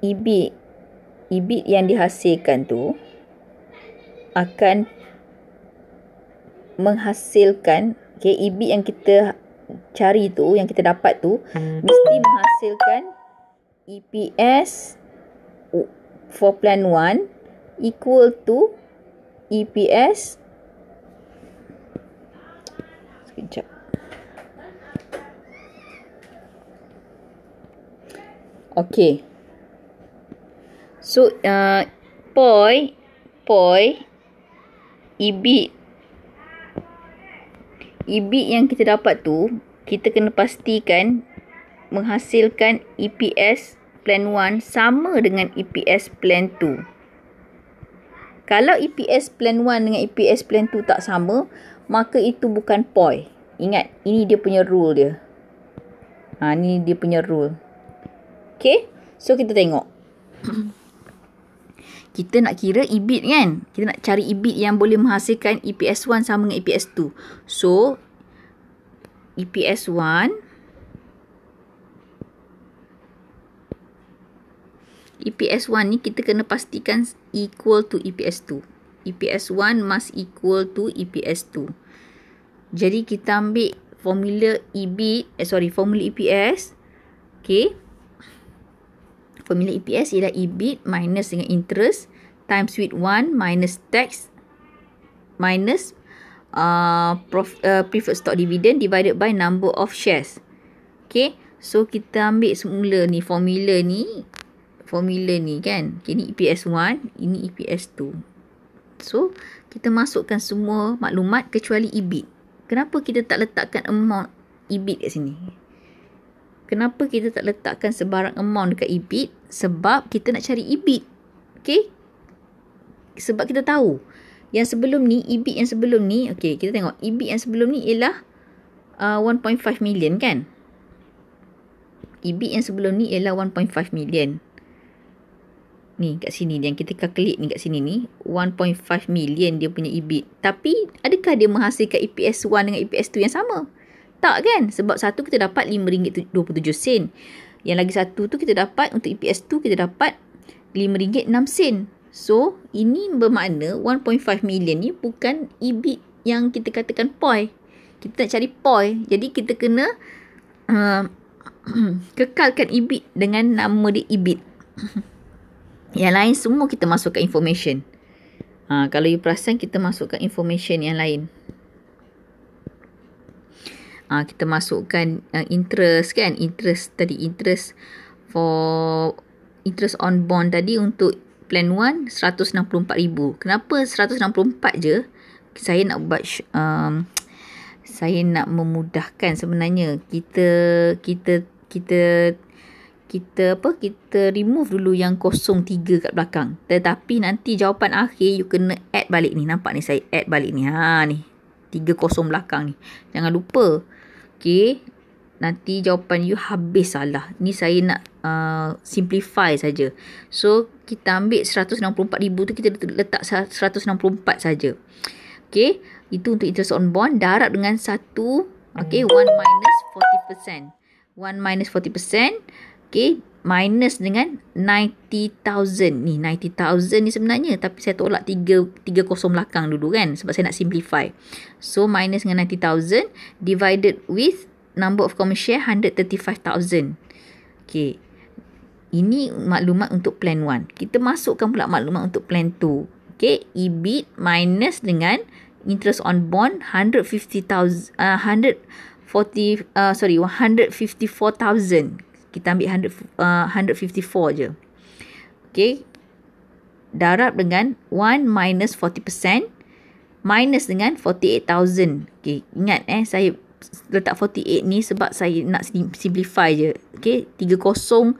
ibit, ibit yang dihasilkan tu akan menghasilkan okay, ibit yang kita cari tu yang kita dapat tu hmm. mesti menghasilkan EPS for plan 1 equal to EPS sekejap Okay So uh, Poi Poi Ibit Ibit yang kita dapat tu Kita kena pastikan Menghasilkan EPS Plan 1 sama dengan EPS Plan 2 Kalau EPS Plan 1 dengan EPS Plan 2 tak sama maka itu bukan poi. Ingat, ini dia punya rule dia. Ha, ini dia punya rule. Okay, so kita tengok. kita nak kira ibit kan? Kita nak cari ibit yang boleh menghasilkan EPS 1 sama dengan EPS 2. So, EPS 1 EPS 1 ni kita kena pastikan equal to EPS 2. EPS 1 must equal to EPS 2. Jadi kita ambil formula EBIT, eh, sorry, formula EPS. Okay. Formula EPS ialah EBIT minus dengan interest times with 1 minus tax minus uh, prof, uh, preferred stock dividend divided by number of shares. Okay. So kita ambil semula ni formula ni formula ni kan. Okay, ni EPS 1, ini EPS 2. So, kita masukkan semua maklumat kecuali EBIT. Kenapa kita tak letakkan amount EBIT kat sini? Kenapa kita tak letakkan sebarang amount dekat EBIT? Sebab kita nak cari EBIT. Okay? Sebab kita tahu. Yang sebelum ni, EBIT yang sebelum ni, okay, kita tengok. EBIT yang sebelum ni ialah uh, 1.5 million kan? EBIT yang sebelum ni ialah 1.5 million ni kat sini yang kita calculate ni kat sini ni 1.5 million dia punya EBIT tapi adakah dia menghasilkan EPS 1 dengan EPS 2 yang sama tak kan sebab satu kita dapat RM5.27 yang lagi satu tu kita dapat untuk EPS 2 kita dapat RM5.06 so ini bermakna 1.5 million ni bukan EBIT yang kita katakan POI kita nak cari POI jadi kita kena uh, kekalkan EBIT dengan nama dia EBIT Yang lain semua kita masukkan information. Ha, kalau you perasan kita masukkan information yang lain. Ha, kita masukkan uh, interest kan. Interest tadi. Interest for interest on bond tadi untuk plan 1 164,000. Kenapa 164 je? Saya nak buat um, saya nak memudahkan sebenarnya kita kita kita kita apa kita remove dulu yang kosong tiga kat belakang tetapi nanti jawapan akhir you kena add balik ni nampak ni saya add balik ni ha ni tiga kosong belakang ni jangan lupa okey nanti jawapan you habis salah ni saya nak uh, simplify saja so kita ambil 164000 tu kita letak 164 saja okey itu untuk interest on bond darab dengan 1 okey 1 minus 40% 1 minus 40% Okay, minus dengan 90,000 ni. 90,000 ni sebenarnya. Tapi saya tolak 3, 30 belakang dulu kan. Sebab saya nak simplify. So, minus dengan 90,000 divided with number of common share 135,000. Okay. Ini maklumat untuk plan 1. Kita masukkan pula maklumat untuk plan 2. Okay. EBIT minus dengan interest on bond 150,000. Uh, 140, uh, sorry, 154,000 kita ambil 100, uh, 154 je. Okay. Darab dengan 1 minus 40% minus dengan 48,000. Okay. Ingat eh, saya letak 48 ni sebab saya nak simplify je. Okay. tiga kosong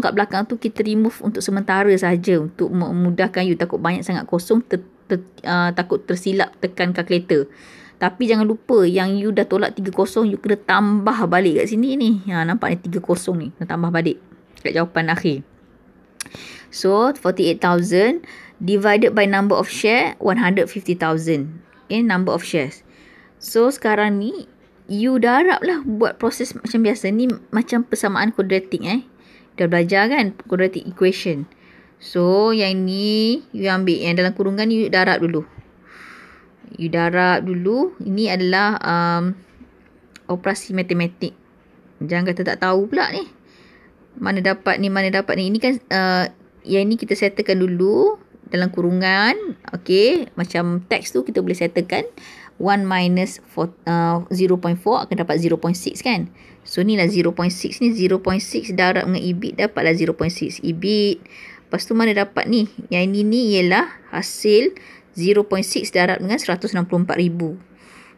kat belakang tu kita remove untuk sementara saja untuk memudahkan you. Takut banyak sangat kosong, ter, ter, uh, takut tersilap tekan calculator. Tapi jangan lupa yang you dah tolak 3-0, you kena tambah balik kat sini ni. Ha, nampak ni 3-0 ni. Kena tambah balik kat jawapan akhir. So, 48,000 divided by number of share, 150,000. Okay, eh, number of shares. So, sekarang ni, you dah harap lah buat proses macam biasa. Ni macam persamaan kodratik eh. Dah belajar kan kodratik equation. So, yang ni, you ambil. Yang dalam kurungan ni, you dah harap dulu you darab dulu. Ini adalah um, operasi matematik. Jangan kata tak tahu pula ni. Mana dapat ni, mana dapat ni. Ini kan uh, yang ni kita settlekan dulu dalam kurungan. Okay. Macam teks tu kita boleh settlekan. 1 minus four, uh, 0.4 akan dapat 0.6 kan. So ni lah 0.6 ni. 0.6 darab dengan EBIT dapatlah 0.6 EBIT. Lepas tu mana dapat ni? Yang ini ni ialah hasil uh, 0.6 darab dengan 164,000.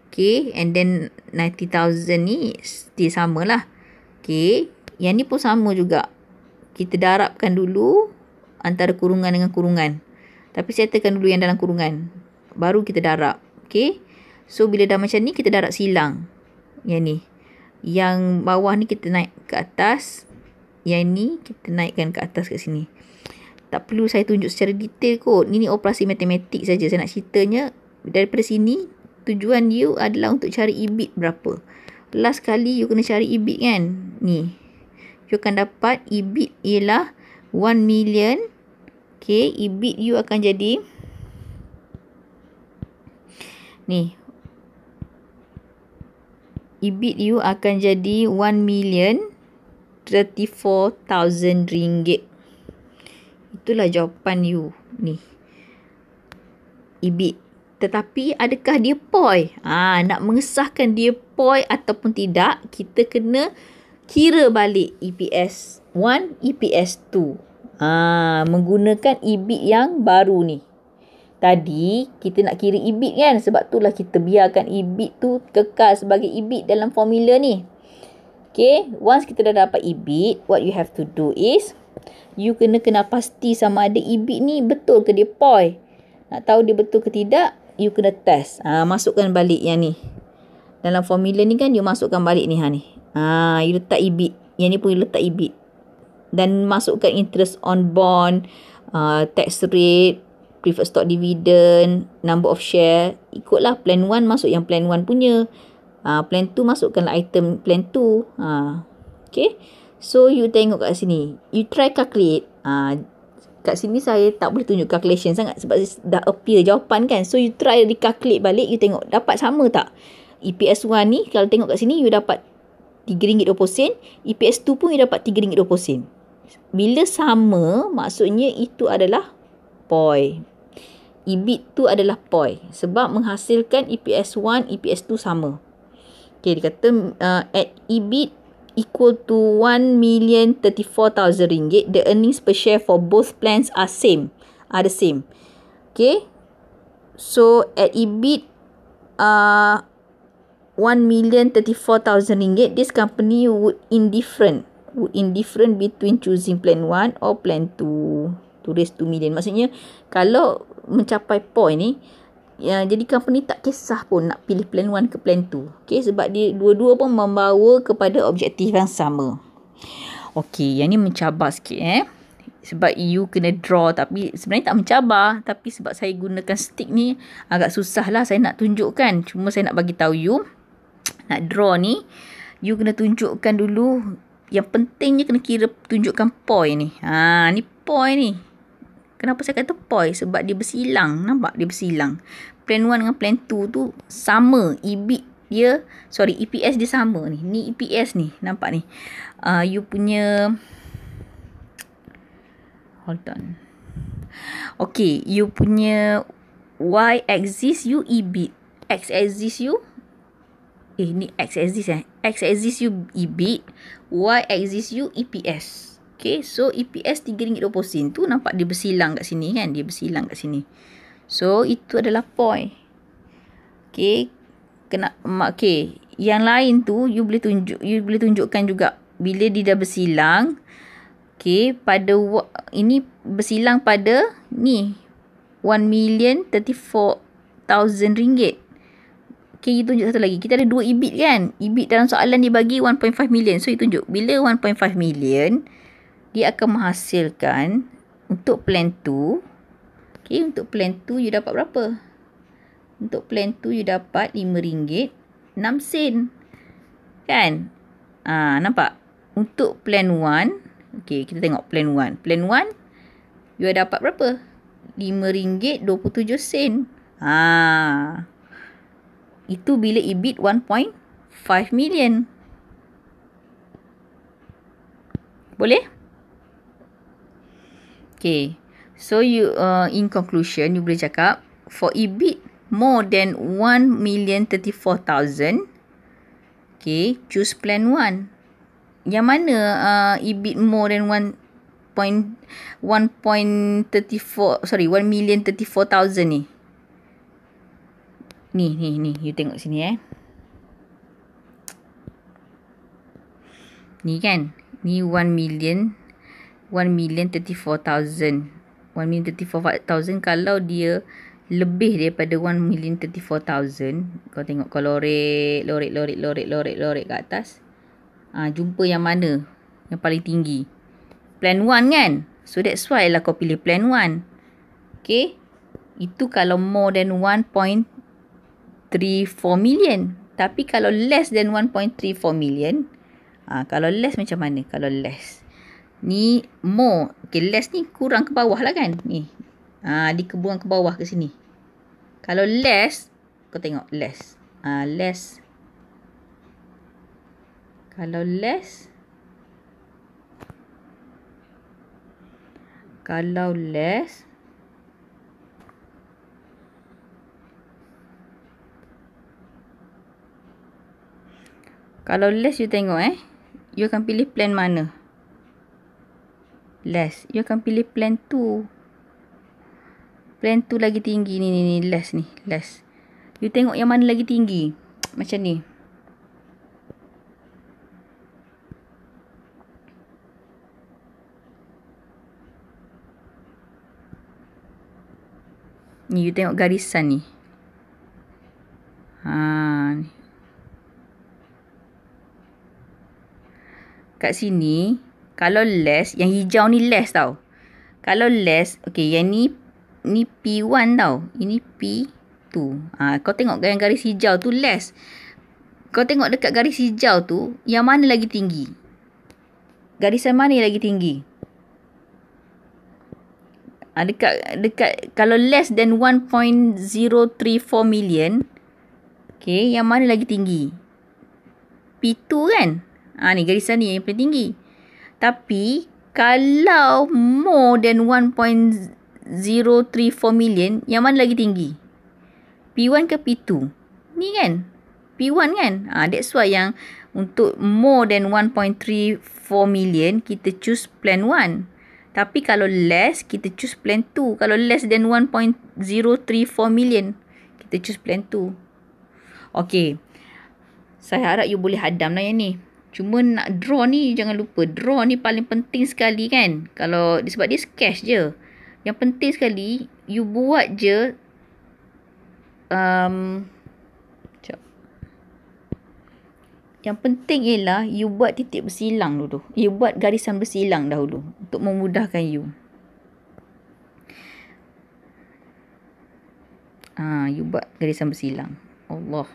Okay, and then 90,000 ni dia sama lah. Okay, yang ni pun sama juga. Kita darabkan dulu antara kurungan dengan kurungan. Tapi saya tekan dulu yang dalam kurungan. Baru kita darab. Okay, so bila dah macam ni kita darab silang. Yang ni. Yang bawah ni kita naik ke atas. Yang ni kita naikkan ke atas kat sini tak perlu saya tunjuk secara detail kot. Ini operasi matematik saja saya nak ceritanya. Daripada sini, tujuan you adalah untuk cari EBIT berapa. Last kali you kena cari EBIT kan? Ni. You akan dapat EBIT ialah 1 million. Okay, EBIT you akan jadi. Ni. EBIT you akan jadi 1 million 34,000 ringgit itulah jawapan you ni. Ibit. Tetapi adakah dia poi? Ha, nak mengesahkan dia poi ataupun tidak, kita kena kira balik EPS 1, EPS 2. Ha, menggunakan EBIT yang baru ni. Tadi kita nak kira EBIT kan? Sebab itulah kita biarkan EBIT tu kekal sebagai EBIT dalam formula ni. Okay, once kita dah dapat EBIT, what you have to do is You kena kena pasti sama ada ibit ni betul ke dia poi. Nak tahu dia betul ke tidak, you kena test. Ha, masukkan balik yang ni. Dalam formula ni kan, you masukkan balik ni. Ha, ni. ha you letak ibit. Yang ni pun you letak ibit. Dan masukkan interest on bond, uh, tax rate, preferred stock dividend, number of share. Ikutlah plan one masuk yang plan one punya. Uh, plan two masukkanlah item plan two Uh, okay. So you tengok kat sini. You try calculate. Ah kat sini saya tak boleh tunjuk calculation sangat sebab dah appear jawapan kan. So you try recalculate balik you tengok dapat sama tak? EPS 1 ni kalau tengok kat sini you dapat RM3.20. EPS 2 pun you dapat RM3.20. Bila sama maksudnya itu adalah POI. EBIT tu adalah POI. Sebab menghasilkan EPS 1, EPS 2 sama. Okay, dia kata uh, at EBIT equal to 1 million 34,000 ringgit. The earnings per share for both plans are same. Are the same. Okay. So at EBIT uh 1 million 34,000 ringgit this company would indifferent would indifferent between choosing plan 1 or plan 2 to raise 2 million. Maksudnya kalau mencapai point ni ya, jadi company tak kisah pun nak pilih plan one ke plan two. Okay, sebab dia dua-dua pun membawa kepada objektif yang sama. Okay, yang ni mencabar sikit eh. Sebab you e kena draw tapi sebenarnya tak mencabar. Tapi sebab saya gunakan stick ni agak susah lah saya nak tunjukkan. Cuma saya nak bagi tahu you nak draw ni. You kena tunjukkan dulu. Yang pentingnya kena kira tunjukkan point ni. Ha, ni point ni. Kenapa saya kata poi? Sebab dia bersilang. Nampak dia bersilang. Plan 1 dengan plan 2 tu sama. ibit dia, sorry EPS dia sama ni. Ni EPS ni. Nampak ni. Uh, you punya... Hold on. Okay, you punya Y exist you EBIT. X exist you. Eh, ni X exist eh. X exist you EBIT. Y exist you EPS. Okay, so EPS RM3.20 tu nampak dia bersilang kat sini kan? Dia bersilang kat sini. So, itu adalah point. Okay, kena, okay. Yang lain tu, you boleh tunjuk, you boleh tunjukkan juga bila dia dah bersilang. Okay, pada, ini bersilang pada ni. RM1,034,000. Okay, you tunjuk satu lagi. Kita ada dua EBIT kan? EBIT dalam soalan dia bagi 1.5 million. So, you tunjuk. Bila 1.5 million, ia akan menghasilkan untuk plan tu okey untuk plan tu you dapat berapa untuk plan tu you dapat RM5 6 sen kan ha, nampak untuk plan 1 okey kita tengok plan 1 plan 1 you ada dapat berapa RM5.27 sen ha itu bila EBIT 1.5 million boleh? Okay. So you uh, in conclusion you boleh cakap for EBIT more than 1 million 34,000 okay choose plan 1 yang mana uh, EBIT more than 1.1.34 1. sorry 1 million 34,000 ni ni ni ni you tengok sini eh ni kan ni 1 million 1 million 34,000. 1 million 34,000 kalau dia lebih daripada 1 million 34,000. Kau tengok kau lorik, lorik, lorik, lorik, lorik, lorik kat atas. Ha, jumpa yang mana yang paling tinggi. Plan 1 kan? So that's why lah kau pilih plan 1. Okay? Itu kalau more than 1.34 million. Tapi kalau less than 1.34 million. Ha, kalau less macam mana? Kalau less ni more okay less ni kurang ke bawah lah kan ni ha, dikebuang ke bawah ke sini kalau less kau tengok less ha, less kalau less kalau less Kalau less you tengok eh. You akan pilih plan mana less. You akan pilih plan tu. Plan tu lagi tinggi ni ni ni less ni, less. You tengok yang mana lagi tinggi. Macam ni. Ni you tengok garisan ni. Ha ni. Kat sini kalau less, yang hijau ni less tau. Kalau less, okay, yang ni ni P1 tau. Ini P2. Ha, kau tengok yang garis hijau tu less. Kau tengok dekat garis hijau tu, yang mana lagi tinggi? Garisan mana yang lagi tinggi? Ha, dekat, dekat, kalau less than 1.034 million, okay, yang mana lagi tinggi? P2 kan? Ha, ni garisan ni yang paling tinggi. Tapi kalau more than 1.034 million, yang mana lagi tinggi? P1 ke P2? Ni kan? P1 kan? Ah ha, that's why yang untuk more than 1.34 million kita choose plan 1. Tapi kalau less kita choose plan 2. Kalau less than 1.034 million kita choose plan 2. Okay. Saya harap you boleh hadam lah yang ni. Cuma nak draw ni jangan lupa. Draw ni paling penting sekali kan. Kalau sebab dia sketch je. Yang penting sekali you buat je. Um, sekejap. Yang penting ialah you buat titik bersilang dulu. You buat garisan bersilang dahulu. Untuk memudahkan you. Ah, ha, you buat garisan bersilang. Allah.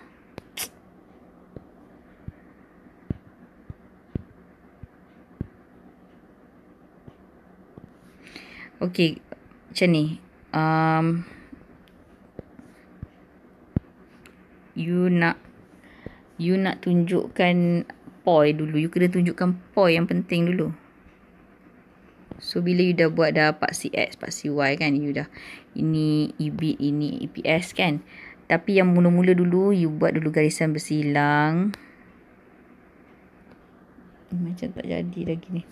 Okey, macam ni. Um, you nak you nak tunjukkan poi dulu. You kena tunjukkan poi yang penting dulu. So bila you dah buat dah part CX, part y kan, you dah ini EBIT, ini EPS kan. Tapi yang mula-mula dulu you buat dulu garisan bersilang. Macam tak jadi lagi ni.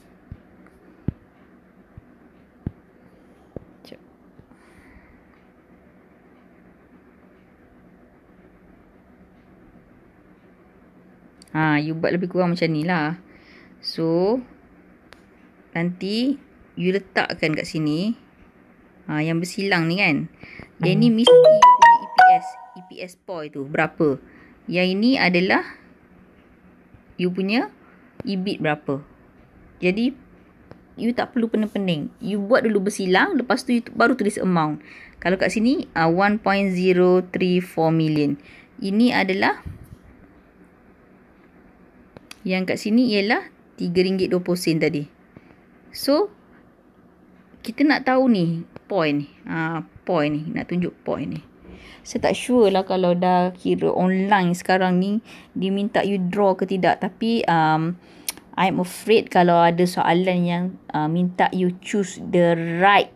Ha, you buat lebih kurang macam ni lah. So, nanti you letakkan kat sini. Ha, yang bersilang ni kan. Yang ni mesti punya EPS. EPS point tu berapa. Yang ini adalah you punya EBIT berapa. Jadi, you tak perlu pening-pening. You buat dulu bersilang. Lepas tu, you baru tulis amount. Kalau kat sini, uh, 1.034 million. Ini adalah... Yang kat sini ialah RM3.20 tadi. So, kita nak tahu ni point ni. Ha, point ni. Nak tunjuk point ni. Saya tak sure lah kalau dah kira online sekarang ni dia minta you draw ke tidak. Tapi, um, I'm afraid kalau ada soalan yang uh, minta you choose the right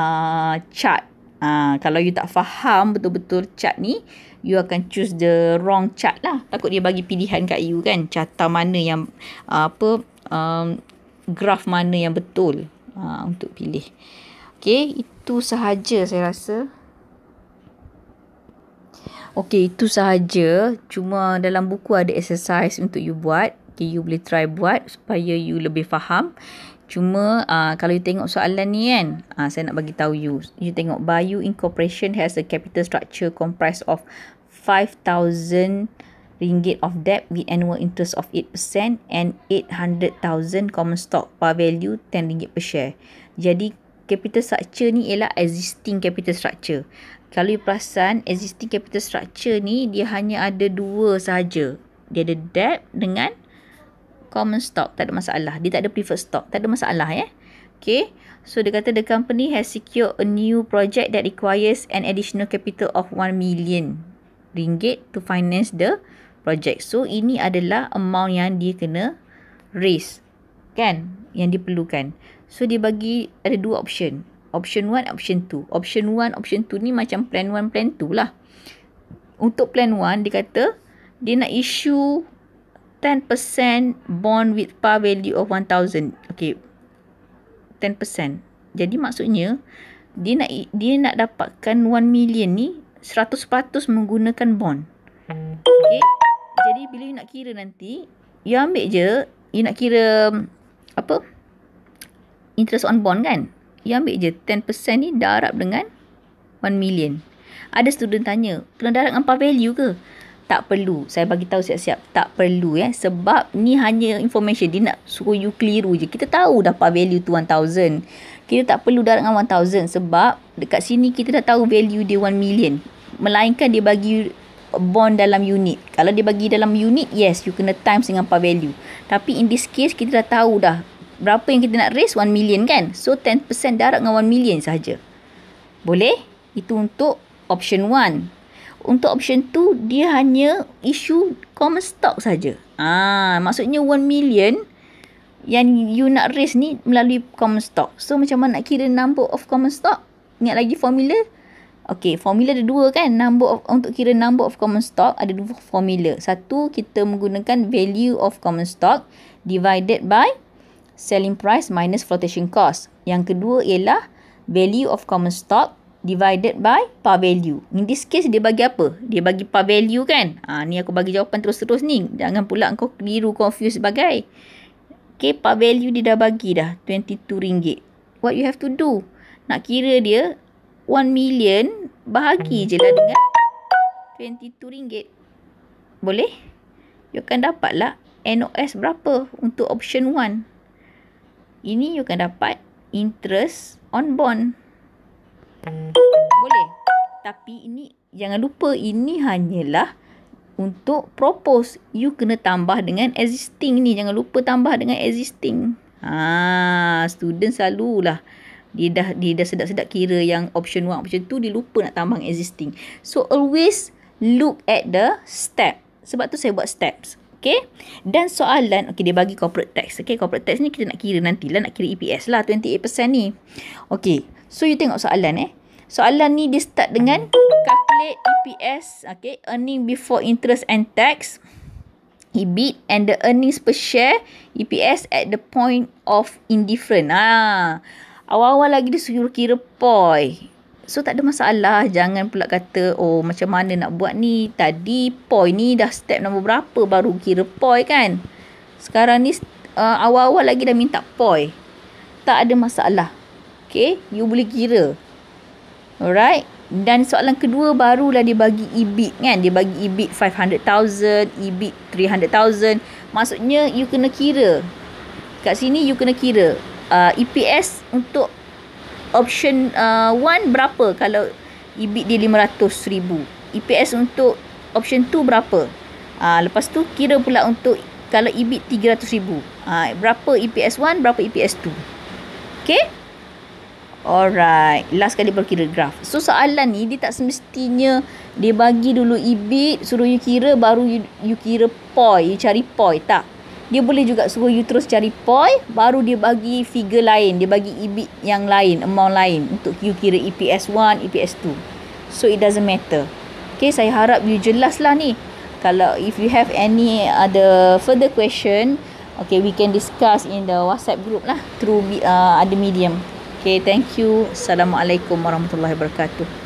uh, chart. Uh, kalau you tak faham betul-betul chart ni, you akan choose the wrong chart lah. Takut dia bagi pilihan kat you kan. Carta mana yang uh, apa um, graf mana yang betul uh, untuk pilih. Okay, itu sahaja saya rasa. Okay, itu sahaja. Cuma dalam buku ada exercise untuk you buat. Okay, you boleh try buat supaya you lebih faham. Cuma uh, kalau you tengok soalan ni kan, uh, saya nak bagi tahu you. You tengok Bayu Incorporation has a capital structure comprised of rm ringgit of debt with annual interest of 8% and RM800,000 common stock par value rm ringgit per share. Jadi capital structure ni ialah existing capital structure. Kalau you perasan existing capital structure ni dia hanya ada dua sahaja. Dia ada debt dengan common stock tak ada masalah dia tak ada preferred stock tak ada masalah ya eh? okay so dia kata the company has secured a new project that requires an additional capital of 1 million ringgit to finance the project. So ini adalah amount yang dia kena raise. Kan? Yang diperlukan. So dia bagi ada dua option. Option 1, option 2. Option 1, option 2 ni macam plan 1, plan 2 lah. Untuk plan 1 dia kata dia nak issue 10% bond with par value of 1000. Okay. 10%. Jadi maksudnya dia nak dia nak dapatkan 1 million ni 100% menggunakan bond. Okay. Jadi bila you nak kira nanti, you ambil je, you nak kira apa? Interest on bond kan? You ambil je 10% ni darab dengan 1 million. Ada student tanya, kena darab dengan par value ke? Tak perlu. Saya bagi tahu siap-siap. Tak perlu ya. Sebab ni hanya information. Dia nak suruh you keliru je. Kita tahu dah par value tu 1,000. Kita tak perlu darab dengan 1,000. Sebab dekat sini kita dah tahu value dia 1 million melainkan dia bagi bond dalam unit. Kalau dia bagi dalam unit, yes, you kena times dengan par value. Tapi in this case, kita dah tahu dah berapa yang kita nak raise, 1 million kan? So, 10% darat dengan 1 million sahaja. Boleh? Itu untuk option 1. Untuk option 2, dia hanya issue common stock saja. Ah, ha, maksudnya 1 million yang you nak raise ni melalui common stock. So, macam mana nak kira number of common stock? Ingat lagi formula? Okay, formula ada dua kan. Number of, untuk kira number of common stock, ada dua formula. Satu, kita menggunakan value of common stock divided by selling price minus flotation cost. Yang kedua ialah value of common stock divided by par value. In this case, dia bagi apa? Dia bagi par value kan? Ha, ni aku bagi jawapan terus-terus ni. Jangan pula kau keliru, confuse sebagai. Okay, par value dia dah bagi dah. RM22. What you have to do? Nak kira dia, 1 million bahagi hmm. je lah dengan 22 ringgit. Boleh? You akan dapat lah NOS berapa untuk option 1. Ini you akan dapat interest on bond. Boleh? Tapi ini jangan lupa ini hanyalah untuk propose. You kena tambah dengan existing ni. Jangan lupa tambah dengan existing. Ha, student selalulah dia dah dia dah sedap-sedap kira yang option one option two dia lupa nak tambang existing so always look at the step sebab tu saya buat steps Okay. Dan soalan, okay, dia bagi corporate tax. Okay, corporate tax ni kita nak kira nanti lah. Nak kira EPS lah, 28% ni. Okay, so you tengok soalan eh. Soalan ni dia start dengan calculate EPS, okay, earning before interest and tax, EBIT and the earnings per share, EPS at the point of indifferent. Ah, Awal-awal lagi dia suruh kira poi. So tak ada masalah jangan pula kata oh macam mana nak buat ni. Tadi poi ni dah step nombor berapa baru kira poi kan. Sekarang ni uh, awal-awal lagi dah minta poi. Tak ada masalah. Okay you boleh kira. Alright. Dan soalan kedua barulah dia bagi EBIT kan. Dia bagi EBIT 500,000, EBIT 300,000. Maksudnya you kena kira. Kat sini you kena kira uh, EPS untuk option uh, berapa kalau EBIT dia 500 ribu EPS untuk option 2 berapa uh, lepas tu kira pula untuk kalau EBIT 300 ribu uh, berapa EPS 1 berapa EPS 2 Okay Alright Last kali berkira graf So soalan ni Dia tak semestinya Dia bagi dulu EBIT Suruh you kira Baru you, you kira POI You cari POI Tak dia boleh juga suruh you terus cari poi baru dia bagi figure lain dia bagi EBIT yang lain amount lain untuk you kira EPS 1 EPS 2 so it doesn't matter Okay, saya harap you jelas lah ni kalau if you have any other further question okay we can discuss in the whatsapp group lah through uh, other medium Okay, thank you. Assalamualaikum warahmatullahi wabarakatuh.